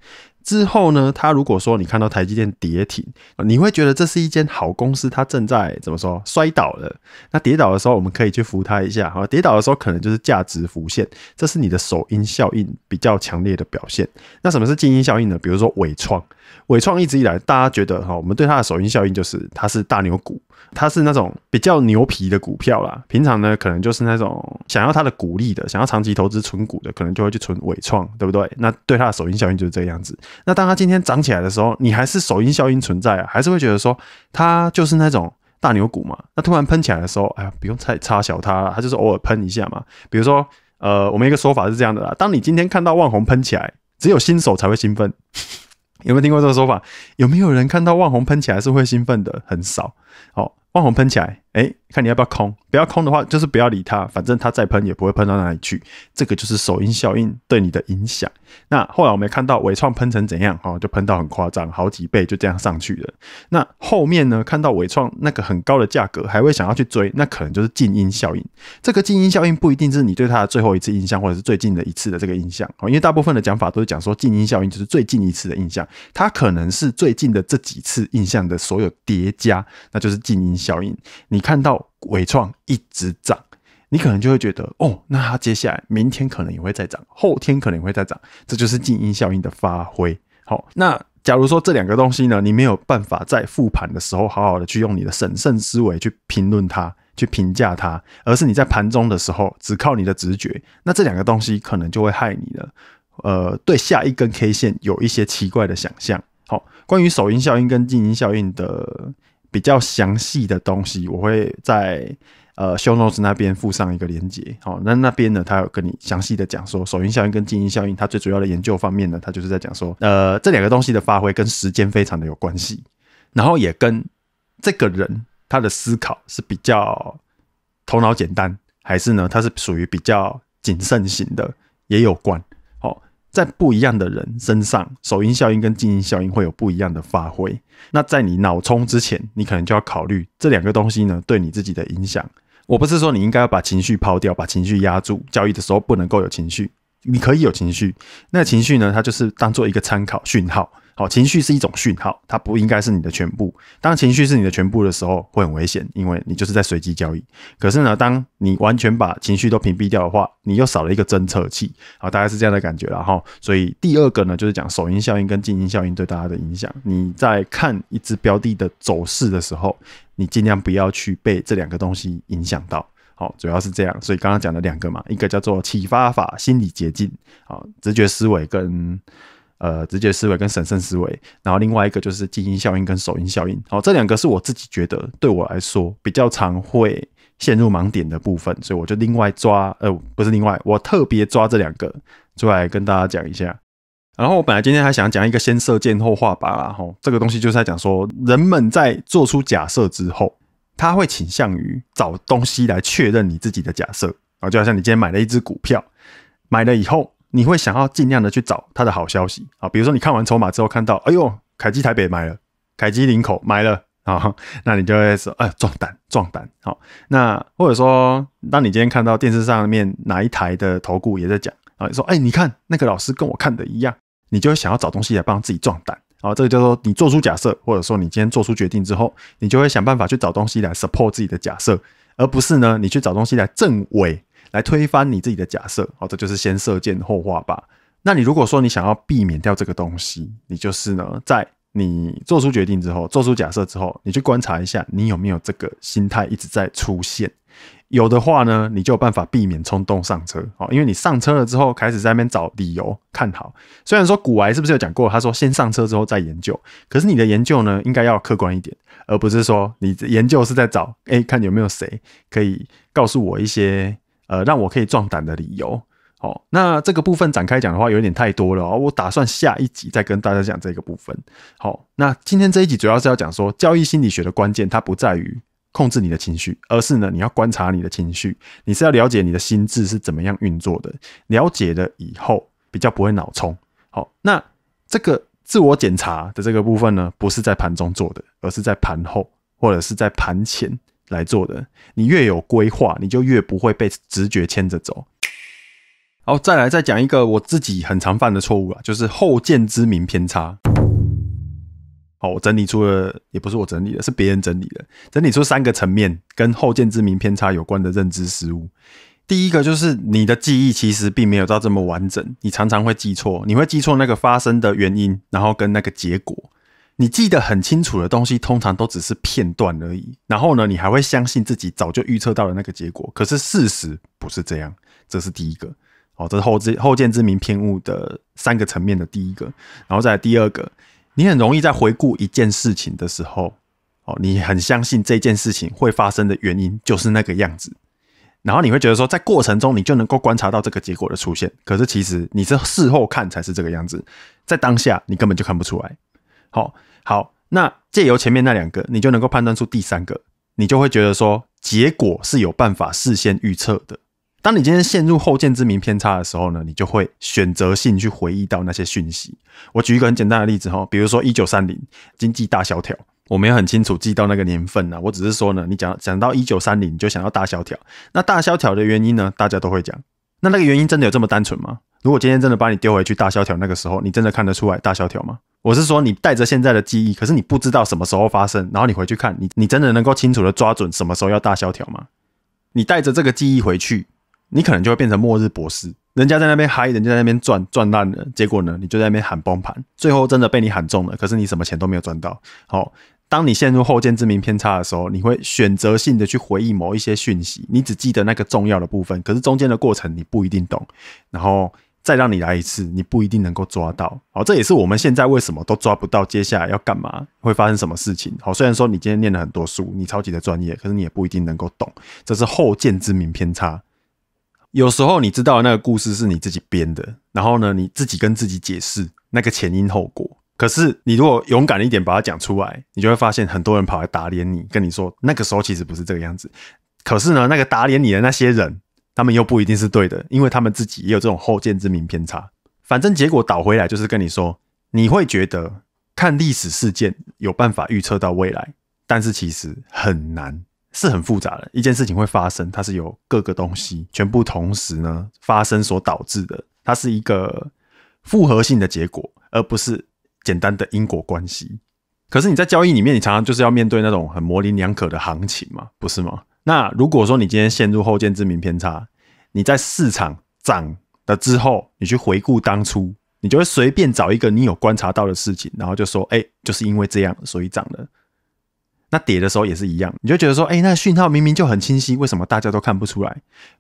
之后呢？他如果说你看到台积电跌停，你会觉得这是一间好公司，它正在怎么说？摔倒了。那跌倒的时候，我们可以去扶它一下哈。(laughs) 跌倒的时候，可能就是价值浮现，这是你的首因效应比较强烈的表现。那什么是静音效应呢？比如说伪创。伟创一直以来，大家觉得哈，我们对它的首因效应就是它是大牛股，它是那种比较牛皮的股票啦。平常呢，可能就是那种想要它的股利的，想要长期投资存股的，可能就会去存伟创，对不对？那对它的首因效应就是这个样子。那当它今天涨起来的时候，你还是首因效应存在啊，还是会觉得说它就是那种大牛股嘛。那突然喷起来的时候，哎呀，不用太差小它了，它就是偶尔喷一下嘛。比如说，呃，我们一个说法是这样的啦：，当你今天看到万红喷起来，只有新手才会兴奋。有没有听过这个说法？有没有人看到万红喷起来是会兴奋的？很少。好，万红喷起来。哎，看你要不要空，不要空的话，就是不要理它，反正它再喷也不会喷到哪里去。这个就是首因效应对你的影响。那后来我们看到伟创喷成怎样，哈，就喷到很夸张，好几倍就这样上去了。那后面呢，看到伟创那个很高的价格，还会想要去追，那可能就是静音效应。这个静音效应不一定是你对它的最后一次印象，或者是最近的一次的这个印象，哦，因为大部分的讲法都是讲说静音效应就是最近一次的印象，它可能是最近的这几次印象的所有叠加，那就是静音效应。你。看到伟创一直涨，你可能就会觉得哦，那它接下来明天可能也会再涨，后天可能会再涨，这就是静音效应的发挥。好，那假如说这两个东西呢，你没有办法在复盘的时候好好的去用你的审慎思维去评论它，去评价它，而是你在盘中的时候只靠你的直觉，那这两个东西可能就会害你了。呃，对下一根 K 线有一些奇怪的想象。好，关于首音效应跟静音效应的。比较详细的东西，我会在呃 show notes 那边附上一个链接。好，那那边呢，他有跟你详细的讲说，首因效应跟基因效应，它最主要的研究方面呢，它就是在讲说，呃，这两个东西的发挥跟时间非常的有关系，然后也跟这个人他的思考是比较头脑简单，还是呢，他是属于比较谨慎型的也有关。在不一样的人身上，首因效应跟静因效应会有不一样的发挥。那在你脑冲之前，你可能就要考虑这两个东西呢对你自己的影响。我不是说你应该要把情绪抛掉，把情绪压住，交易的时候不能够有情绪。你可以有情绪，那情绪呢，它就是当做一个参考讯号。好，情绪是一种讯号，它不应该是你的全部。当情绪是你的全部的时候，会很危险，因为你就是在随机交易。可是呢，当你完全把情绪都屏蔽掉的话，你又少了一个侦测器。好，大概是这样的感觉了哈。所以第二个呢，就是讲首因效应跟静音效应对大家的影响。你在看一只标的的走势的时候，你尽量不要去被这两个东西影响到。好，主要是这样。所以刚刚讲的两个嘛，一个叫做启发法心理捷径，好，直觉思维跟。呃，直觉思维跟审慎思维，然后另外一个就是静因效应跟首因效应。好，这两个是我自己觉得对我来说比较常会陷入盲点的部分，所以我就另外抓，呃，不是另外，我特别抓这两个出来跟大家讲一下。然后我本来今天还想讲一个先设见后靶吧，吼，这个东西就是在讲说，人们在做出假设之后，他会倾向于找东西来确认你自己的假设。啊，就好像你今天买了一只股票，买了以后。你会想要尽量的去找它的好消息啊，比如说你看完筹码之后看到，哎呦，凯基台北买了，凯基林口买了啊，(laughs) 那你就会说，哎，壮胆，壮胆，好，那或者说，当你今天看到电视上面哪一台的投顾也在讲啊，说，哎，你看那个老师跟我看的一样，你就想要找东西来帮自己壮胆啊，这个叫做你做出假设，或者说你今天做出决定之后，你就会想办法去找东西来 support 自己的假设，而不是呢，你去找东西来证伪。来推翻你自己的假设，哦，这就是先射箭后画靶。那你如果说你想要避免掉这个东西，你就是呢，在你做出决定之后，做出假设之后，你去观察一下，你有没有这个心态一直在出现。有的话呢，你就有办法避免冲动上车，哦，因为你上车了之后，开始在那边找理由看好。虽然说古埃是不是有讲过，他说先上车之后再研究，可是你的研究呢，应该要客观一点，而不是说你研究是在找，哎，看有没有谁可以告诉我一些。呃，让我可以壮胆的理由。好，那这个部分展开讲的话，有点太多了。我打算下一集再跟大家讲这个部分。好，那今天这一集主要是要讲说，交易心理学的关键，它不在于控制你的情绪，而是呢，你要观察你的情绪，你是要了解你的心智是怎么样运作的。了解了以后，比较不会脑冲。好，那这个自我检查的这个部分呢，不是在盘中做的，而是在盘后或者是在盘前。来做的，你越有规划，你就越不会被直觉牵着走。好，再来再讲一个我自己很常犯的错误啊，就是后见之明偏差。好，我整理出了，也不是我整理的，是别人整理的，整理出三个层面跟后见之明偏差有关的认知失误。第一个就是你的记忆其实并没有到这么完整，你常常会记错，你会记错那个发生的原因，然后跟那个结果。你记得很清楚的东西，通常都只是片段而已。然后呢，你还会相信自己早就预测到了那个结果。可是事实不是这样，这是第一个。哦，这是后知后见之明偏误的三个层面的第一个。然后再第二个，你很容易在回顾一件事情的时候，哦，你很相信这件事情会发生的原因就是那个样子。然后你会觉得说，在过程中你就能够观察到这个结果的出现。可是其实你是事后看才是这个样子，在当下你根本就看不出来。好好，那借由前面那两个，你就能够判断出第三个，你就会觉得说结果是有办法事先预测的。当你今天陷入后见之明偏差的时候呢，你就会选择性去回忆到那些讯息。我举一个很简单的例子哈，比如说一九三零经济大萧条，我没有很清楚记到那个年份呢，我只是说呢，你讲讲到一九三零就想到大萧条。那大萧条的原因呢，大家都会讲。那那个原因真的有这么单纯吗？如果今天真的把你丢回去大萧条那个时候，你真的看得出来大萧条吗？我是说，你带着现在的记忆，可是你不知道什么时候发生，然后你回去看，你你真的能够清楚的抓准什么时候要大萧条吗？你带着这个记忆回去，你可能就会变成末日博士。人家在那边嗨，人家在那边赚赚烂了，结果呢，你就在那边喊崩盘，最后真的被你喊中了。可是你什么钱都没有赚到。好，当你陷入后见之明偏差的时候，你会选择性的去回忆某一些讯息，你只记得那个重要的部分，可是中间的过程你不一定懂，然后。再让你来一次，你不一定能够抓到。好，这也是我们现在为什么都抓不到。接下来要干嘛？会发生什么事情？好，虽然说你今天念了很多书，你超级的专业，可是你也不一定能够懂。这是后见之明偏差。有时候你知道那个故事是你自己编的，然后呢，你自己跟自己解释那个前因后果。可是你如果勇敢一点把它讲出来，你就会发现很多人跑来打脸你，跟你说那个时候其实不是这个样子。可是呢，那个打脸你的那些人。他们又不一定是对的，因为他们自己也有这种后见之明偏差。反正结果倒回来就是跟你说，你会觉得看历史事件有办法预测到未来，但是其实很难，是很复杂的一件事情会发生，它是由各个东西全部同时呢发生所导致的，它是一个复合性的结果，而不是简单的因果关系。可是你在交易里面，你常常就是要面对那种很模棱两可的行情嘛，不是吗？那如果说你今天陷入后见之明偏差，你在市场涨了之后，你去回顾当初，你就会随便找一个你有观察到的事情，然后就说：“哎，就是因为这样，所以涨了。”那跌的时候也是一样，你就觉得说：“哎，那讯号明明就很清晰，为什么大家都看不出来？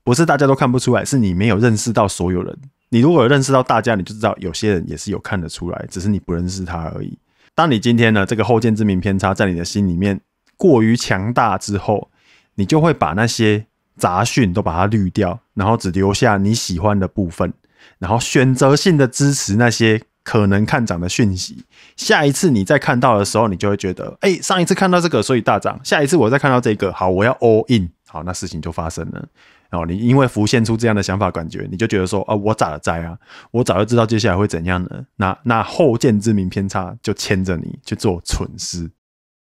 不是大家都看不出来，是你没有认识到所有人。你如果认识到大家，你就知道有些人也是有看得出来，只是你不认识他而已。当你今天呢，这个后见之明偏差在你的心里面过于强大之后，你就会把那些杂讯都把它滤掉，然后只留下你喜欢的部分，然后选择性的支持那些可能看涨的讯息。下一次你再看到的时候，你就会觉得，哎，上一次看到这个所以大涨，下一次我再看到这个，好，我要 all in，好，那事情就发生了。然后你因为浮现出这样的想法感觉，你就觉得说，啊，我咋的在啊？我早就知道接下来会怎样了。那那后见之明偏差就牵着你去做蠢事。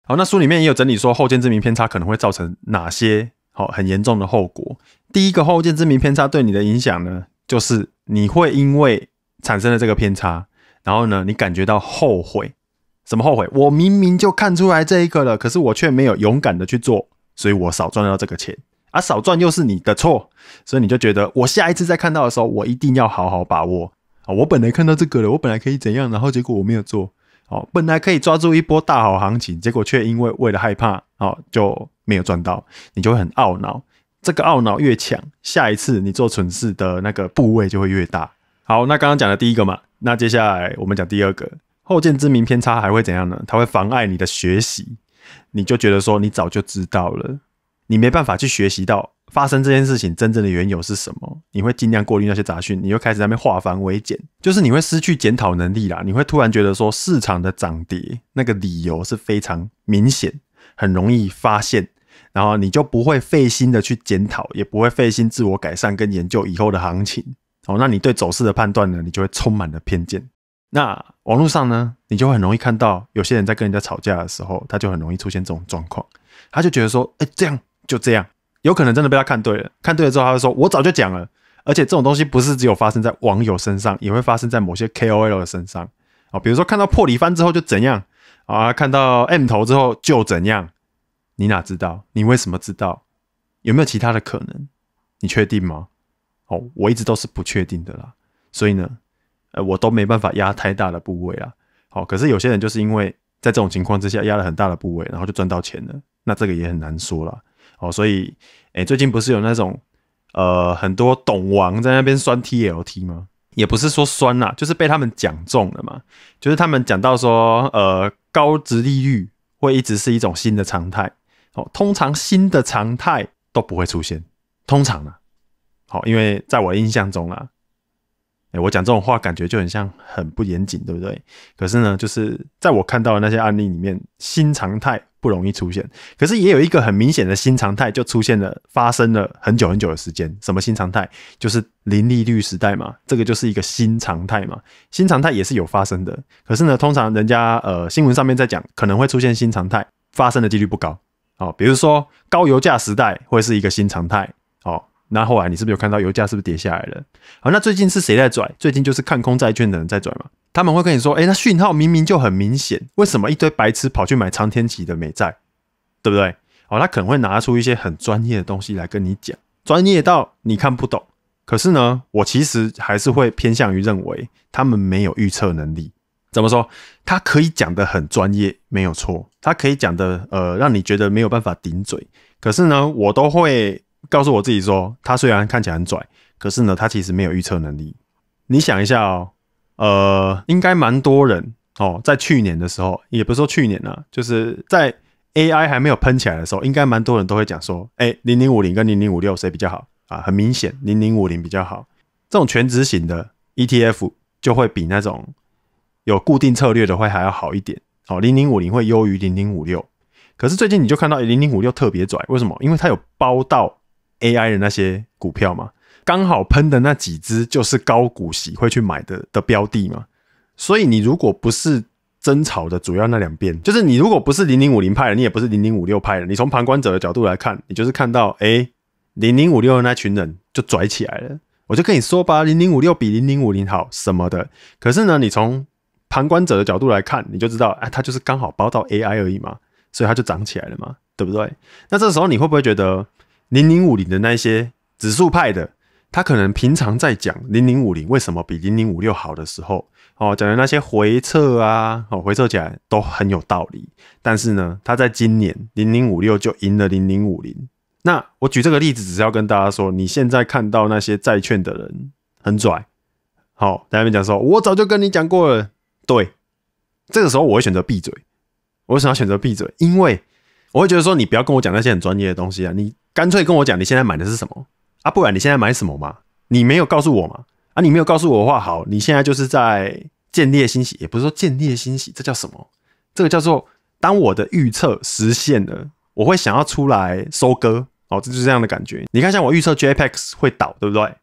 好，那书里面也有整理说，后见之明偏差可能会造成哪些好很严重的后果。第一个，后见之明偏差对你的影响呢，就是你会因为产生了这个偏差，然后呢，你感觉到后悔。什么后悔？我明明就看出来这一个了，可是我却没有勇敢的去做，所以我少赚到这个钱啊，少赚又是你的错，所以你就觉得我下一次再看到的时候，我一定要好好把握啊。我本来看到这个了，我本来可以怎样，然后结果我没有做。哦，本来可以抓住一波大好行情，结果却因为为了害怕，哦，就没有赚到，你就会很懊恼。这个懊恼越强，下一次你做蠢事的那个部位就会越大。好，那刚刚讲的第一个嘛，那接下来我们讲第二个，后见之明偏差还会怎样呢？它会妨碍你的学习，你就觉得说你早就知道了，你没办法去学习到。发生这件事情，真正的缘由是什么？你会尽量过滤那些杂讯，你就开始那边化繁为简，就是你会失去检讨能力啦。你会突然觉得说市场的涨跌那个理由是非常明显，很容易发现，然后你就不会费心的去检讨，也不会费心自我改善跟研究以后的行情。哦，那你对走势的判断呢，你就会充满了偏见。那网络上呢，你就会很容易看到有些人在跟人家吵架的时候，他就很容易出现这种状况，他就觉得说，哎，这样就这样。有可能真的被他看对了，看对了之后，他会说：“我早就讲了。”而且这种东西不是只有发生在网友身上，也会发生在某些 KOL 的身上啊。比如说看到破里翻之后就怎样啊，看到 M 头之后就怎样。你哪知道？你为什么知道？有没有其他的可能？你确定吗？哦，我一直都是不确定的啦。所以呢，呃，我都没办法压太大的部位啊。好，可是有些人就是因为在这种情况之下压了很大的部位，然后就赚到钱了。那这个也很难说了。哦，所以，哎，最近不是有那种，呃，很多懂王在那边酸 T L T 吗？也不是说酸啦，就是被他们讲中了嘛。就是他们讲到说，呃，高值利率会一直是一种新的常态。哦，通常新的常态都不会出现，通常啊。好，因为在我印象中啊。我讲这种话感觉就很像很不严谨，对不对？可是呢，就是在我看到的那些案例里面，新常态不容易出现。可是也有一个很明显的新常态就出现了，发生了很久很久的时间。什么新常态？就是零利率时代嘛，这个就是一个新常态嘛。新常态也是有发生的。可是呢，通常人家呃新闻上面在讲可能会出现新常态，发生的几率不高。哦，比如说高油价时代会是一个新常态。哦，那后来你是不是有看到油价是不是跌下来了？好，那最近是谁在拽？最近就是看空债券的人在拽嘛。他们会跟你说，哎，那讯号明明就很明显，为什么一堆白痴跑去买长天期的美债？对不对？哦，他可能会拿出一些很专业的东西来跟你讲，专业到你看不懂。可是呢，我其实还是会偏向于认为他们没有预测能力。怎么说？他可以讲得很专业，没有错。他可以讲的呃，让你觉得没有办法顶嘴。可是呢，我都会。告诉我自己说，他虽然看起来很拽，可是呢，他其实没有预测能力。你想一下哦，呃，应该蛮多人哦，在去年的时候，也不是说去年呢，就是在 AI 还没有喷起来的时候，应该蛮多人都会讲说，哎，零零五零跟零零五六谁比较好啊？很明显，零零五零比较好。这种全执行的 ETF 就会比那种有固定策略的会还要好一点。好，零零五零会优于零零五六。可是最近你就看到零零五六特别拽，为什么？因为它有包到。A I 的那些股票嘛，刚好喷的那几只就是高股息会去买的的标的嘛。所以你如果不是争吵的主要那两边，就是你如果不是零零五零派的，你也不是零零五六派的，你从旁观者的角度来看，你就是看到哎，零零五六那群人就拽起来了。我就跟你说吧，零零五六比零零五零好什么的。可是呢，你从旁观者的角度来看，你就知道哎，它就是刚好包到 A I 而已嘛，所以它就涨起来了嘛，对不对？那这时候你会不会觉得？零零五零的那些指数派的，他可能平常在讲零零五零为什么比零零五六好的时候，哦，讲的那些回撤啊，哦，回撤起来都很有道理。但是呢，他在今年零零五六就赢了零零五零。那我举这个例子，只是要跟大家说，你现在看到那些债券的人很拽，好，大家面讲说，我早就跟你讲过了。对，这个时候我会选择闭嘴。我为什么要选择闭嘴？因为我会觉得说，你不要跟我讲那些很专业的东西啊，你。干脆跟我讲你现在买的是什么啊？不然你现在买什么嘛？你没有告诉我嘛？啊，你没有告诉我的话，好，你现在就是在建立欣喜，也不是说建立欣喜，这叫什么？这个叫做当我的预测实现了，我会想要出来收割哦，这就是这样的感觉。你看，像我预测 j p e g 会倒，对不对？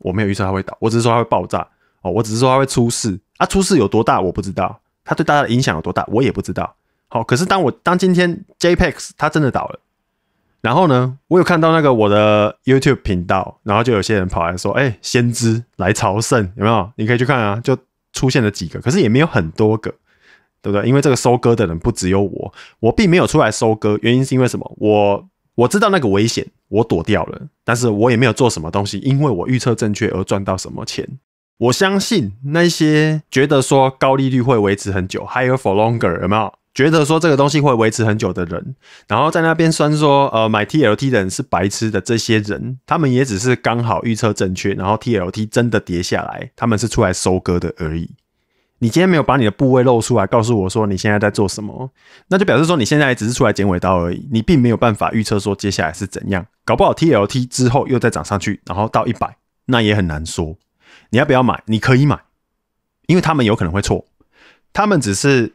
我没有预测它会倒，我只是说它会爆炸哦，我只是说它会出事啊，出事有多大我不知道，它对大家的影响有多大我也不知道。好，可是当我当今天 j p e g 它真的倒了。然后呢，我有看到那个我的 YouTube 频道，然后就有些人跑来说：“哎，先知来朝圣，有没有？你可以去看啊。”就出现了几个，可是也没有很多个，对不对？因为这个收割的人不只有我，我并没有出来收割，原因是因为什么？我我知道那个危险，我躲掉了，但是我也没有做什么东西，因为我预测正确而赚到什么钱？我相信那些觉得说高利率会维持很久，higher for longer，有没有？觉得说这个东西会维持很久的人，然后在那边酸说，呃，买 T L T 的人是白痴的这些人，他们也只是刚好预测正确，然后 T L T 真的跌下来，他们是出来收割的而已。你今天没有把你的部位露出来，告诉我说你现在在做什么，那就表示说你现在只是出来剪尾刀而已，你并没有办法预测说接下来是怎样，搞不好 T L T 之后又再涨上去，然后到一百，那也很难说。你要不要买？你可以买，因为他们有可能会错，他们只是。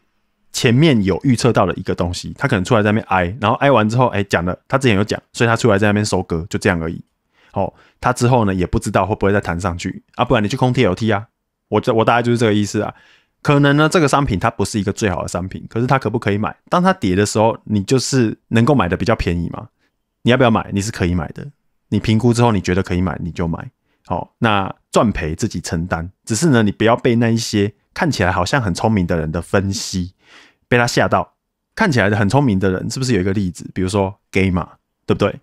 前面有预测到了一个东西，他可能出来在那边挨，然后挨完之后，哎，讲了，他之前有讲，所以他出来在那边收割，就这样而已。好，他之后呢，也不知道会不会再弹上去啊？不然你去空 T L T 啊？我我大概就是这个意思啊。可能呢，这个商品它不是一个最好的商品，可是它可不可以买？当它跌的时候，你就是能够买的比较便宜嘛？你要不要买？你是可以买的。你评估之后，你觉得可以买，你就买。好，那赚赔自己承担。只是呢，你不要被那一些看起来好像很聪明的人的分析。被他吓到，看起来的很聪明的人，是不是有一个例子？比如说 g a m r 对不对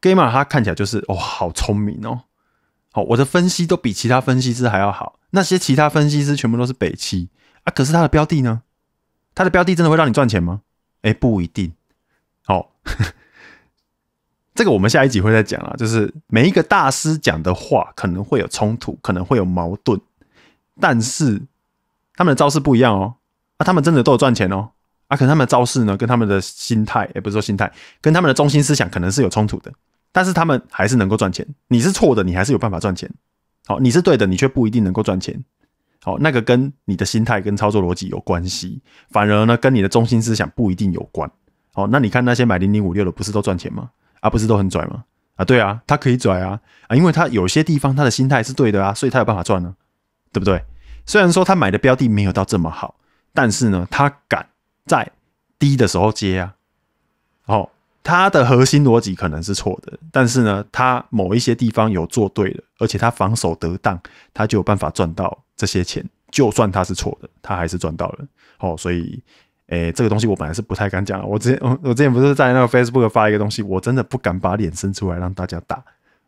g a m r 他看起来就是哦，好聪明哦，好，我的分析都比其他分析师还要好，那些其他分析师全部都是北七啊，可是他的标的呢？他的标的真的会让你赚钱吗？哎，不一定。好，(laughs) 这个我们下一集会再讲啊，就是每一个大师讲的话可能会有冲突，可能会有矛盾，但是他们的招式不一样哦。啊，他们真的都有赚钱哦！啊，可能他们的招式呢，跟他们的心态，也不是说心态，跟他们的中心思想可能是有冲突的。但是他们还是能够赚钱。你是错的，你还是有办法赚钱。好，你是对的，你却不一定能够赚钱。好，那个跟你的心态跟操作逻辑有关系，反而呢，跟你的中心思想不一定有关。好，那你看那些买零零五六的，不是都赚钱吗？啊，不是都很拽吗？啊，对啊，他可以拽啊啊，因为他有些地方他的心态是对的啊，所以他有办法赚呢，对不对？虽然说他买的标的没有到这么好。但是呢，他敢在低的时候接啊，哦，他的核心逻辑可能是错的，但是呢，他某一些地方有做对的，而且他防守得当，他就有办法赚到这些钱。就算他是错的，他还是赚到了。哦，所以，哎，这个东西我本来是不太敢讲。我之前，我 (laughs) 我之前不是在那个 Facebook 发一个东西，我真的不敢把脸伸出来让大家打，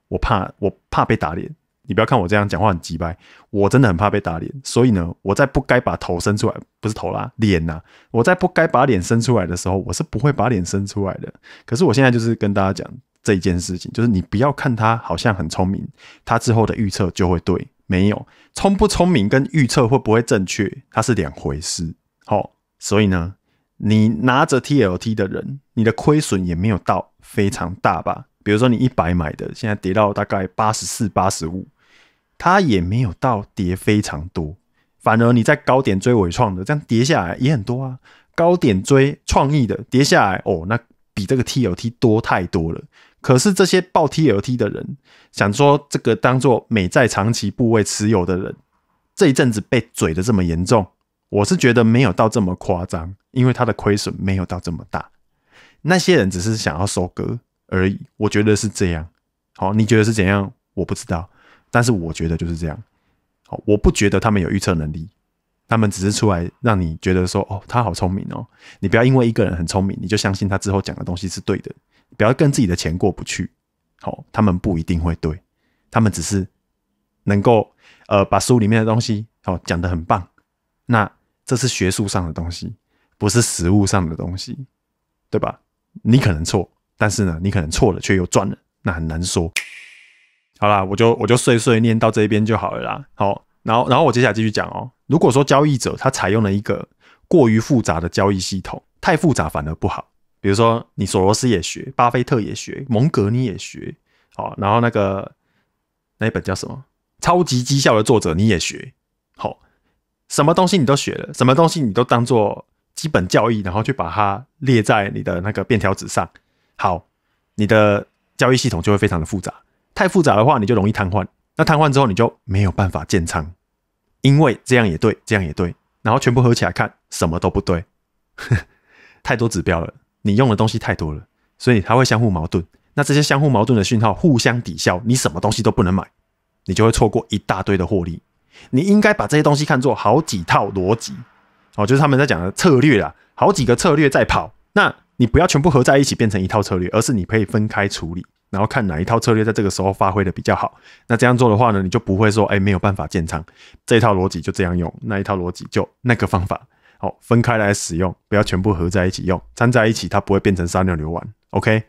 我怕，我怕被打脸。你不要看我这样讲话很急掰，我真的很怕被打脸，所以呢，我在不该把头伸出来，不是头啦，脸呐，我在不该把脸伸出来的时候，我是不会把脸伸出来的。可是我现在就是跟大家讲这一件事情，就是你不要看他好像很聪明，他之后的预测就会对，没有聪不聪明跟预测会不会正确，它是两回事。好，所以呢，你拿着 T L T 的人，你的亏损也没有到非常大吧？比如说你一百买的，现在跌到大概八十四、八十五。它也没有到跌非常多，反而你在高点追尾创的这样跌下来也很多啊。高点追创意的跌下来哦，那比这个 T L T 多太多了。可是这些报 T L T 的人想说这个当做美债长期部位持有的人，这一阵子被嘴的这么严重，我是觉得没有到这么夸张，因为他的亏损没有到这么大。那些人只是想要收割而已，我觉得是这样。好，你觉得是怎样？我不知道。但是我觉得就是这样，好，我不觉得他们有预测能力，他们只是出来让你觉得说，哦，他好聪明哦。你不要因为一个人很聪明，你就相信他之后讲的东西是对的。不要跟自己的钱过不去，好，他们不一定会对，他们只是能够呃把书里面的东西好讲得很棒。那这是学术上的东西，不是实物上的东西，对吧？你可能错，但是呢，你可能错了却又赚了，那很难说。好啦，我就我就碎碎念到这边就好了啦。好，然后然后我接下来继续讲哦。如果说交易者他采用了一个过于复杂的交易系统，太复杂反而不好。比如说你索罗斯也学，巴菲特也学，蒙格你也学，好，然后那个那一本叫什么《超级绩效》的作者你也学，好，什么东西你都学了，什么东西你都当做基本教义，然后去把它列在你的那个便条纸上，好，你的交易系统就会非常的复杂。太复杂的话，你就容易瘫痪。那瘫痪之后，你就没有办法建仓，因为这样也对，这样也对，然后全部合起来看，什么都不对。(laughs) 太多指标了，你用的东西太多了，所以它会相互矛盾。那这些相互矛盾的讯号互相抵消，你什么东西都不能买，你就会错过一大堆的获利。你应该把这些东西看作好几套逻辑哦，就是他们在讲的策略啦，好几个策略在跑。那你不要全部合在一起变成一套策略，而是你可以分开处理。然后看哪一套策略在这个时候发挥的比较好。那这样做的话呢，你就不会说哎没有办法建仓这一套逻辑就这样用，那一套逻辑就那个方法，好分开来使用，不要全部合在一起用，掺在一起它不会变成三六流完。OK，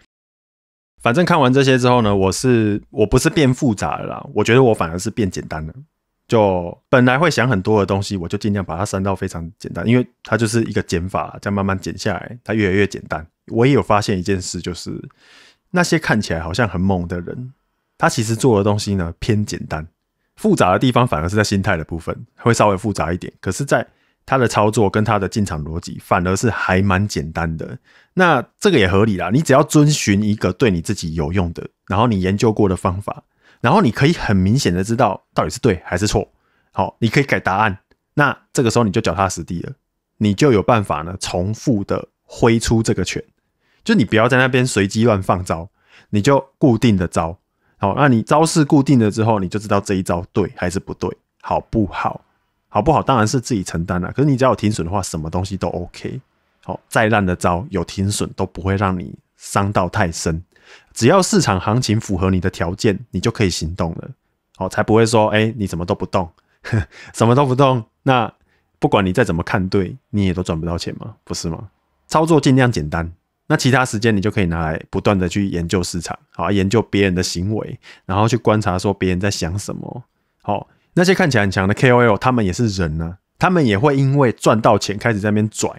反正看完这些之后呢，我是我不是变复杂了，我觉得我反而是变简单了。就本来会想很多的东西，我就尽量把它删到非常简单，因为它就是一个减法，再慢慢减下来，它越来越简单。我也有发现一件事，就是。那些看起来好像很猛的人，他其实做的东西呢偏简单，复杂的地方反而是在心态的部分，会稍微复杂一点。可是，在他的操作跟他的进场逻辑，反而是还蛮简单的。那这个也合理啦，你只要遵循一个对你自己有用的，然后你研究过的方法，然后你可以很明显的知道到底是对还是错。好，你可以改答案。那这个时候你就脚踏实地了，你就有办法呢，重复的挥出这个拳。就你不要在那边随机乱放招，你就固定的招，好，那你招式固定了之后，你就知道这一招对还是不对，好不好，好不好当然是自己承担了。可是你只要有停损的话，什么东西都 OK，好，再烂的招有停损都不会让你伤到太深，只要市场行情符合你的条件，你就可以行动了，好，才不会说哎你什么都不动，(laughs) 什么都不动，那不管你再怎么看对，你也都赚不到钱嘛，不是吗？操作尽量简单。那其他时间你就可以拿来不断的去研究市场，好，研究别人的行为，然后去观察说别人在想什么。好，那些看起来很强的 KOL，他们也是人呢，他们也会因为赚到钱开始在那边拽，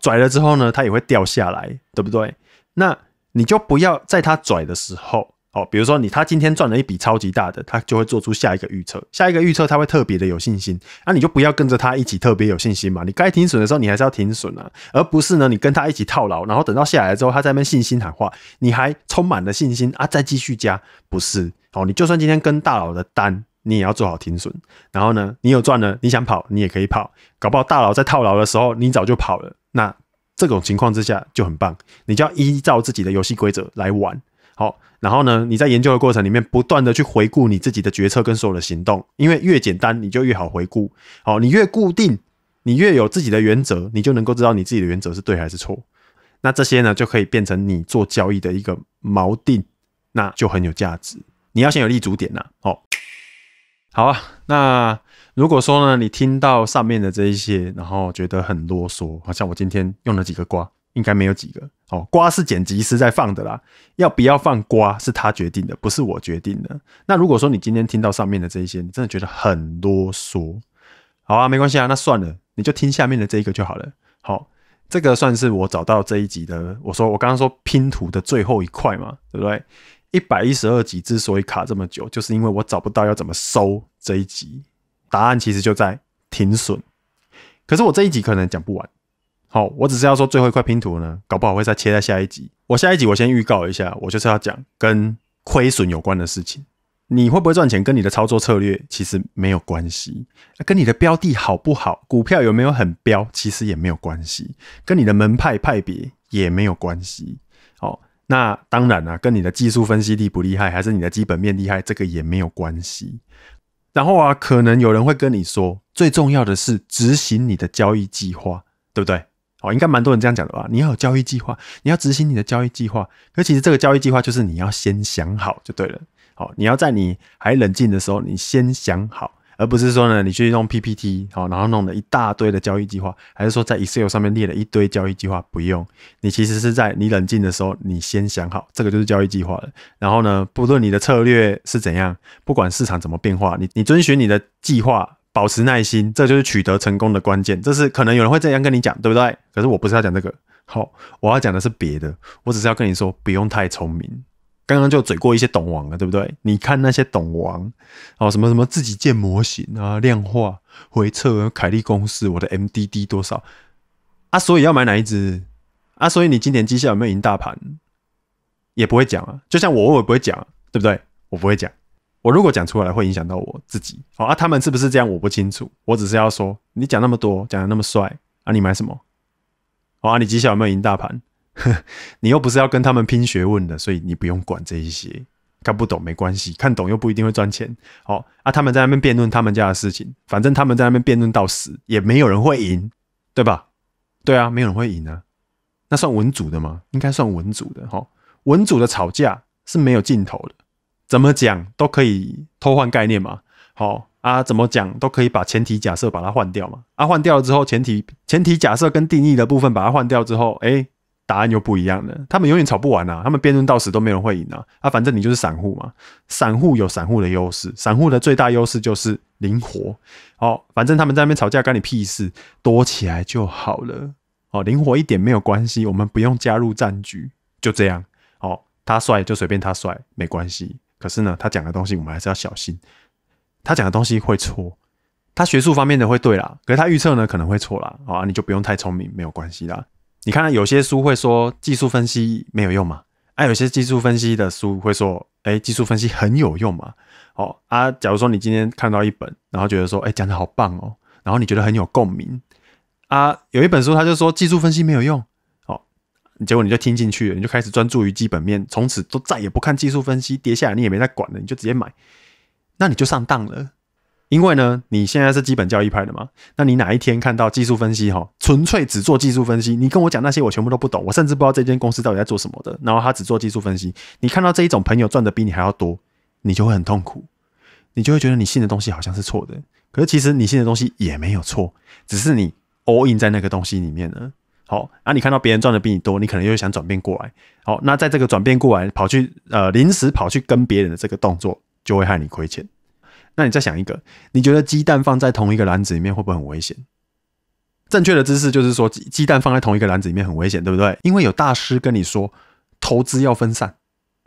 拽了之后呢，他也会掉下来，对不对？那你就不要在他拽的时候。哦，比如说你他今天赚了一笔超级大的，他就会做出下一个预测，下一个预测他会特别的有信心，那你就不要跟着他一起特别有信心嘛。你该停损的时候你还是要停损啊，而不是呢你跟他一起套牢，然后等到下来之后他在那信心喊话，你还充满了信心啊再继续加，不是？哦，你就算今天跟大佬的单，你也要做好停损。然后呢，你有赚了，你想跑你也可以跑，搞不好大佬在套牢的时候你早就跑了。那这种情况之下就很棒，你就要依照自己的游戏规则来玩，好。然后呢，你在研究的过程里面，不断的去回顾你自己的决策跟所有的行动，因为越简单你就越好回顾。好，你越固定，你越有自己的原则，你就能够知道你自己的原则是对还是错。那这些呢，就可以变成你做交易的一个锚定，那就很有价值。你要先有立足点呐。哦，好啊。那如果说呢，你听到上面的这一些，然后觉得很啰嗦，好像我今天用了几个瓜，应该没有几个。哦，瓜是剪辑师在放的啦，要不要放瓜是他决定的，不是我决定的。那如果说你今天听到上面的这一些，你真的觉得很啰嗦，好啊，没关系啊，那算了，你就听下面的这一个就好了。好，这个算是我找到这一集的。我说我刚刚说拼图的最后一块嘛，对不对？一百一十二集之所以卡这么久，就是因为我找不到要怎么收这一集。答案其实就在停损，可是我这一集可能讲不完。好，我只是要说最后一块拼图呢，搞不好会再切在下一集。我下一集我先预告一下，我就是要讲跟亏损有关的事情。你会不会赚钱，跟你的操作策略其实没有关系，跟你的标的好不好，股票有没有很标，其实也没有关系，跟你的门派派别也没有关系。好，那当然了，跟你的技术分析力不厉害，还是你的基本面厉害，这个也没有关系。然后啊，可能有人会跟你说，最重要的是执行你的交易计划，对不对？哦，应该蛮多人这样讲的吧？你要有交易计划，你要执行你的交易计划。可其实这个交易计划就是你要先想好就对了。好，你要在你还冷静的时候，你先想好，而不是说呢，你去用 PPT，好，然后弄了一大堆的交易计划，还是说在 Excel 上面列了一堆交易计划，不用。你其实是在你冷静的时候，你先想好，这个就是交易计划了。然后呢，不论你的策略是怎样，不管市场怎么变化，你你遵循你的计划。保持耐心，这就是取得成功的关键。这是可能有人会这样跟你讲，对不对？可是我不是要讲这个，好，我要讲的是别的。我只是要跟你说，不用太聪明。刚刚就嘴过一些懂王了，对不对？你看那些懂王，哦，什么什么自己建模型啊，量化回测、凯利公式，我的 MDD 多少啊？所以要买哪一只？啊，所以你今年绩效有没有赢大盘？也不会讲啊，就像我，我也不会讲，对不对？我不会讲。我如果讲出来会影响到我自己。好啊，他们是不是这样？我不清楚。我只是要说，你讲那么多，讲的那么帅啊！你买什么？哦，啊，你绩效有没有赢大盘？(laughs) 你又不是要跟他们拼学问的，所以你不用管这一些。看不懂没关系，看懂又不一定会赚钱。好啊，他们在那边辩论他们家的事情，反正他们在那边辩论到死，也没有人会赢，对吧？对啊，没有人会赢啊。那算文组的吗？应该算文组的哈。文组的吵架是没有尽头的。怎么讲都可以偷换概念嘛？好啊，怎么讲都可以把前提假设把它换掉嘛？啊，换掉了之后，前提前提假设跟定义的部分把它换掉之后，哎，答案又不一样了。他们永远吵不完啊，他们辩论到死都没人会赢啊。啊，反正你就是散户嘛，散户有散户的优势，散户的最大优势就是灵活。哦，反正他们在那边吵架干你屁事，躲起来就好了。哦，灵活一点没有关系，我们不用加入战局，就这样。哦，他帅就随便他帅，没关系。可是呢，他讲的东西我们还是要小心。他讲的东西会错，他学术方面的会对啦，可是他预测呢可能会错啦，啊，你就不用太聪明，没有关系啦。你看有些书会说技术分析没有用嘛，啊，有些技术分析的书会说，哎，技术分析很有用嘛。哦啊，假如说你今天看到一本，然后觉得说，哎，讲的好棒哦，然后你觉得很有共鸣啊，有一本书他就说技术分析没有用。结果你就听进去了，你就开始专注于基本面，从此都再也不看技术分析。跌下来你也没再管了，你就直接买，那你就上当了。因为呢，你现在是基本交易派的嘛，那你哪一天看到技术分析哈，纯粹只做技术分析，你跟我讲那些我全部都不懂，我甚至不知道这间公司到底在做什么的。然后他只做技术分析，你看到这一种朋友赚的比你还要多，你就会很痛苦，你就会觉得你信的东西好像是错的。可是其实你信的东西也没有错，只是你 all in 在那个东西里面了。好，那你看到别人赚的比你多，你可能又想转变过来。好，那在这个转变过来跑去呃临时跑去跟别人的这个动作，就会害你亏钱。那你再想一个，你觉得鸡蛋放在同一个篮子里面会不会很危险？正确的姿势就是说，鸡鸡蛋放在同一个篮子里面很危险，对不对？因为有大师跟你说，投资要分散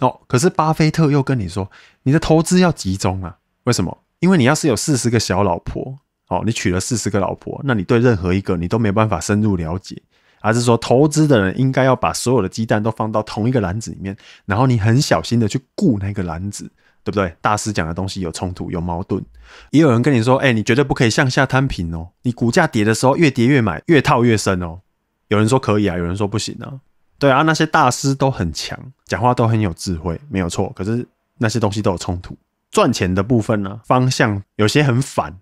哦。可是巴菲特又跟你说，你的投资要集中啊。为什么？因为你要是有四十个小老婆，哦，你娶了四十个老婆，那你对任何一个你都没办法深入了解。还是说，投资的人应该要把所有的鸡蛋都放到同一个篮子里面，然后你很小心的去顾那个篮子，对不对？大师讲的东西有冲突、有矛盾，也有人跟你说，哎，你绝对不可以向下摊平哦，你股价跌的时候越跌越买，越套越深哦。有人说可以啊，有人说不行啊。对啊，那些大师都很强，讲话都很有智慧，没有错。可是那些东西都有冲突，赚钱的部分呢，方向有些很反。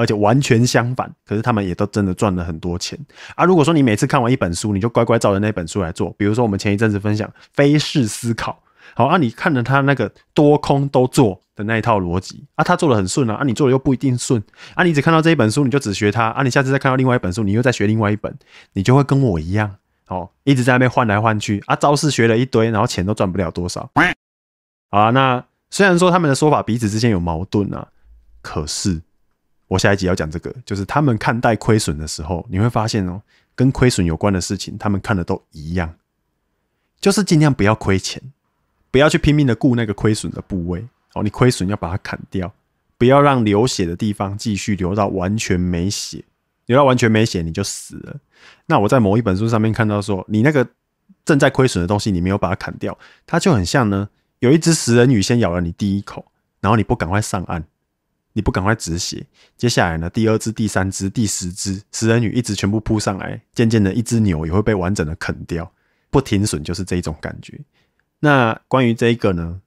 而且完全相反，可是他们也都真的赚了很多钱啊！如果说你每次看完一本书，你就乖乖照着那本书来做，比如说我们前一阵子分享非视思考，好啊，你看了他那个多空都做的那一套逻辑啊，他做的很顺啊，啊，你做的又不一定顺啊，你只看到这一本书，你就只学他啊，你下次再看到另外一本书，你又再学另外一本，你就会跟我一样哦，一直在那边换来换去啊，招式学了一堆，然后钱都赚不了多少。好那虽然说他们的说法彼此之间有矛盾啊，可是。我下一集要讲这个，就是他们看待亏损的时候，你会发现哦，跟亏损有关的事情，他们看的都一样，就是尽量不要亏钱，不要去拼命的顾那个亏损的部位。哦，你亏损要把它砍掉，不要让流血的地方继续流到完全没血，流到完全没血你就死了。那我在某一本书上面看到说，你那个正在亏损的东西，你没有把它砍掉，它就很像呢，有一只食人鱼先咬了你第一口，然后你不赶快上岸。你不赶快止血，接下来呢？第二只、第三只、第十只食人鱼一直全部扑上来，渐渐的，一只牛也会被完整的啃掉，不停损就是这种感觉。那关于这一个呢？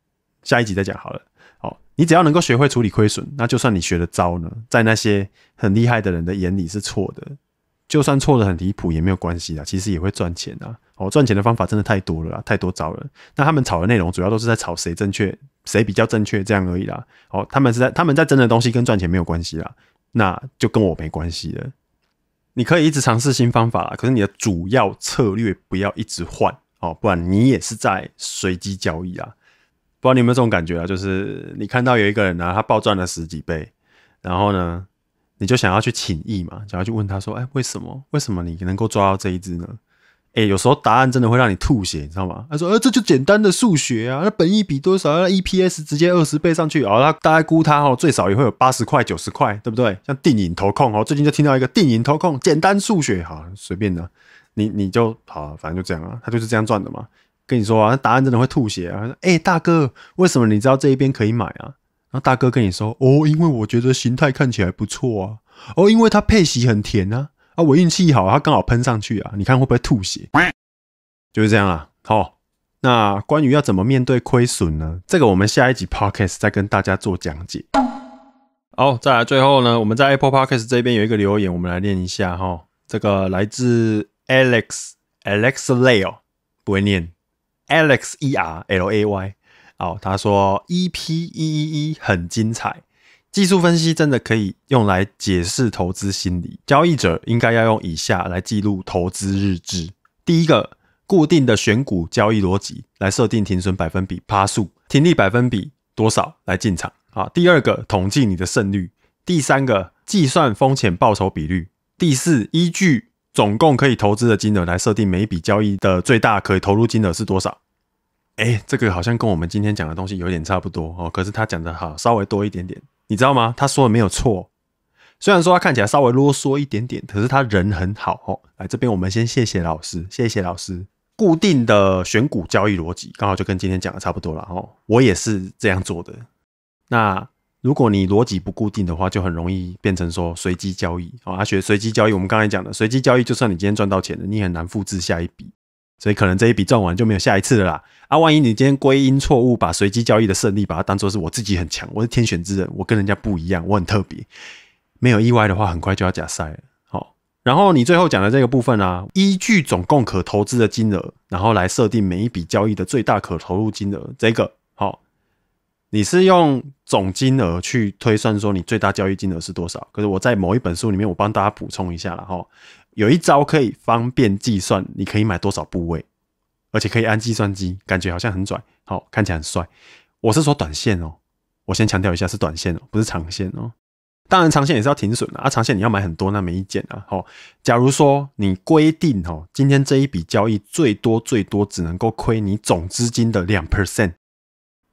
下一集再讲好了。好，你只要能够学会处理亏损，那就算你学的糟呢，在那些很厉害的人的眼里是错的，就算错的很离谱也没有关系啊，其实也会赚钱啊。哦，赚钱的方法真的太多了，太多招了。那他们炒的内容主要都是在炒谁正确，谁比较正确这样而已啦。哦，他们是在他们在争的东西跟赚钱没有关系啦，那就跟我没关系了。你可以一直尝试新方法啦，可是你的主要策略不要一直换哦，不然你也是在随机交易啊。不知道你有没有这种感觉啊？就是你看到有一个人呢，他暴赚了十几倍，然后呢，你就想要去请益嘛，想要去问他说：“哎，为什么？为什么你能够抓到这一只呢？”哎，有时候答案真的会让你吐血，你知道吗？他说：“呃，这就简单的数学啊，那本益比多少？那 EPS 直接二十倍上去啊，他大概估他哦，最少也会有八十块、九十块，对不对？像电影投控哦，最近就听到一个电影投控，简单数学哈，随便的，你你就好，反正就这样啊，他就是这样赚的嘛。跟你说啊，答案真的会吐血啊。哎，大哥，为什么你知道这一边可以买啊？然后大哥跟你说：哦，因为我觉得形态看起来不错啊，哦，因为它配息很甜啊。”啊，我运气好，他刚好喷上去啊！你看会不会吐血？就是这样啦。好，那关于要怎么面对亏损呢？这个我们下一集 podcast 再跟大家做讲解。好，再来最后呢，我们在 Apple Podcast 这边有一个留言，我们来念一下哈。这个来自 Alex Alex Lyle，不会念 Alex E R L A Y。好，他说 E P E E E 很精彩。技术分析真的可以用来解释投资心理。交易者应该要用以下来记录投资日志：第一个，固定的选股交易逻辑来设定停损百分比、趴数、停利百分比多少来进场啊；第二个，统计你的胜率；第三个，计算风险报酬比率；第四，依据总共可以投资的金额来设定每一笔交易的最大可以投入金额是多少。哎，这个好像跟我们今天讲的东西有点差不多哦，可是他讲的好稍微多一点点。你知道吗？他说的没有错，虽然说他看起来稍微啰嗦一点点，可是他人很好哦。来这边，我们先谢谢老师，谢谢老师。固定的选股交易逻辑，刚好就跟今天讲的差不多了哦。我也是这样做的。那如果你逻辑不固定的话，就很容易变成说随机交易哦。他学，随机交易，我们刚才讲的随机交易，就算你今天赚到钱了，你很难复制下一笔。所以可能这一笔赚完就没有下一次了啦。啊，万一你今天归因错误，把随机交易的胜利把它当做是我自己很强，我是天选之人，我跟人家不一样，我很特别。没有意外的话，很快就要假赛了。好，然后你最后讲的这个部分啊，依据总共可投资的金额，然后来设定每一笔交易的最大可投入金额。这个好，你是用总金额去推算说你最大交易金额是多少？可是我在某一本书里面，我帮大家补充一下了哈。有一招可以方便计算，你可以买多少部位，而且可以按计算机，感觉好像很拽，好看起来很帅。我是说短线哦，我先强调一下是短线哦，不是长线哦。当然长线也是要停损的啊，长线你要买很多那没意见啊。好，假如说你规定哦，今天这一笔交易最多最多只能够亏你总资金的两 percent，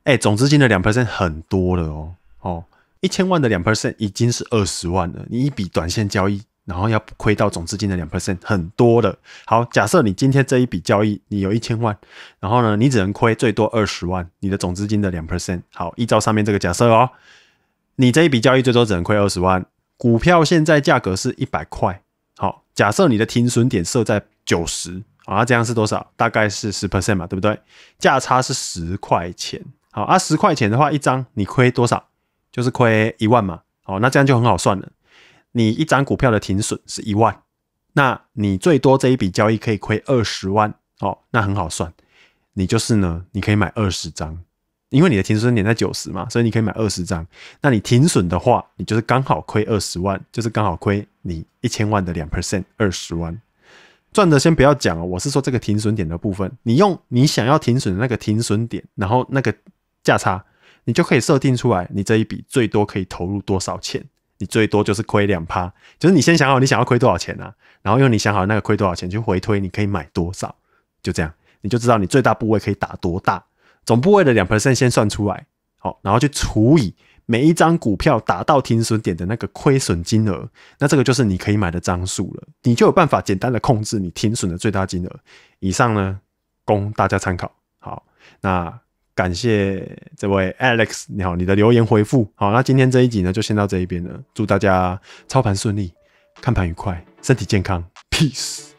哎，总资金的两 percent 很多了哦，哦。一千万的两 percent 已经是二十万了，你一笔短线交易。然后要亏到总资金的两 percent，很多的。好，假设你今天这一笔交易你有一千万，然后呢，你只能亏最多二十万，你的总资金的两 percent。好，依照上面这个假设哦，你这一笔交易最多只能亏二十万。股票现在价格是一百块。好，假设你的停损点设在九十，啊，这样是多少？大概是十 percent 嘛，对不对？价差是十块钱。好，啊，十块钱的话，一张你亏多少？就是亏一万嘛。好，那这样就很好算了。你一张股票的停损是一万，那你最多这一笔交易可以亏二十万，哦，那很好算，你就是呢，你可以买二十张，因为你的停损点在九十嘛，所以你可以买二十张，那你停损的话，你就是刚好亏二十万，就是刚好亏你一千万的两 percent，二十万赚的先不要讲哦，我是说这个停损点的部分，你用你想要停损的那个停损点，然后那个价差，你就可以设定出来，你这一笔最多可以投入多少钱。你最多就是亏两趴，就是你先想好你想要亏多少钱啊，然后用你想好那个亏多少钱去回推你可以买多少，就这样，你就知道你最大部位可以打多大，总部位的两 percent 先算出来，好，然后去除以每一张股票打到停损点的那个亏损金额，那这个就是你可以买的张数了，你就有办法简单的控制你停损的最大金额。以上呢，供大家参考。好，那。感谢这位 Alex，你好，你的留言回复好。那今天这一集呢，就先到这一边了。祝大家操盘顺利，看盘愉快，身体健康，Peace。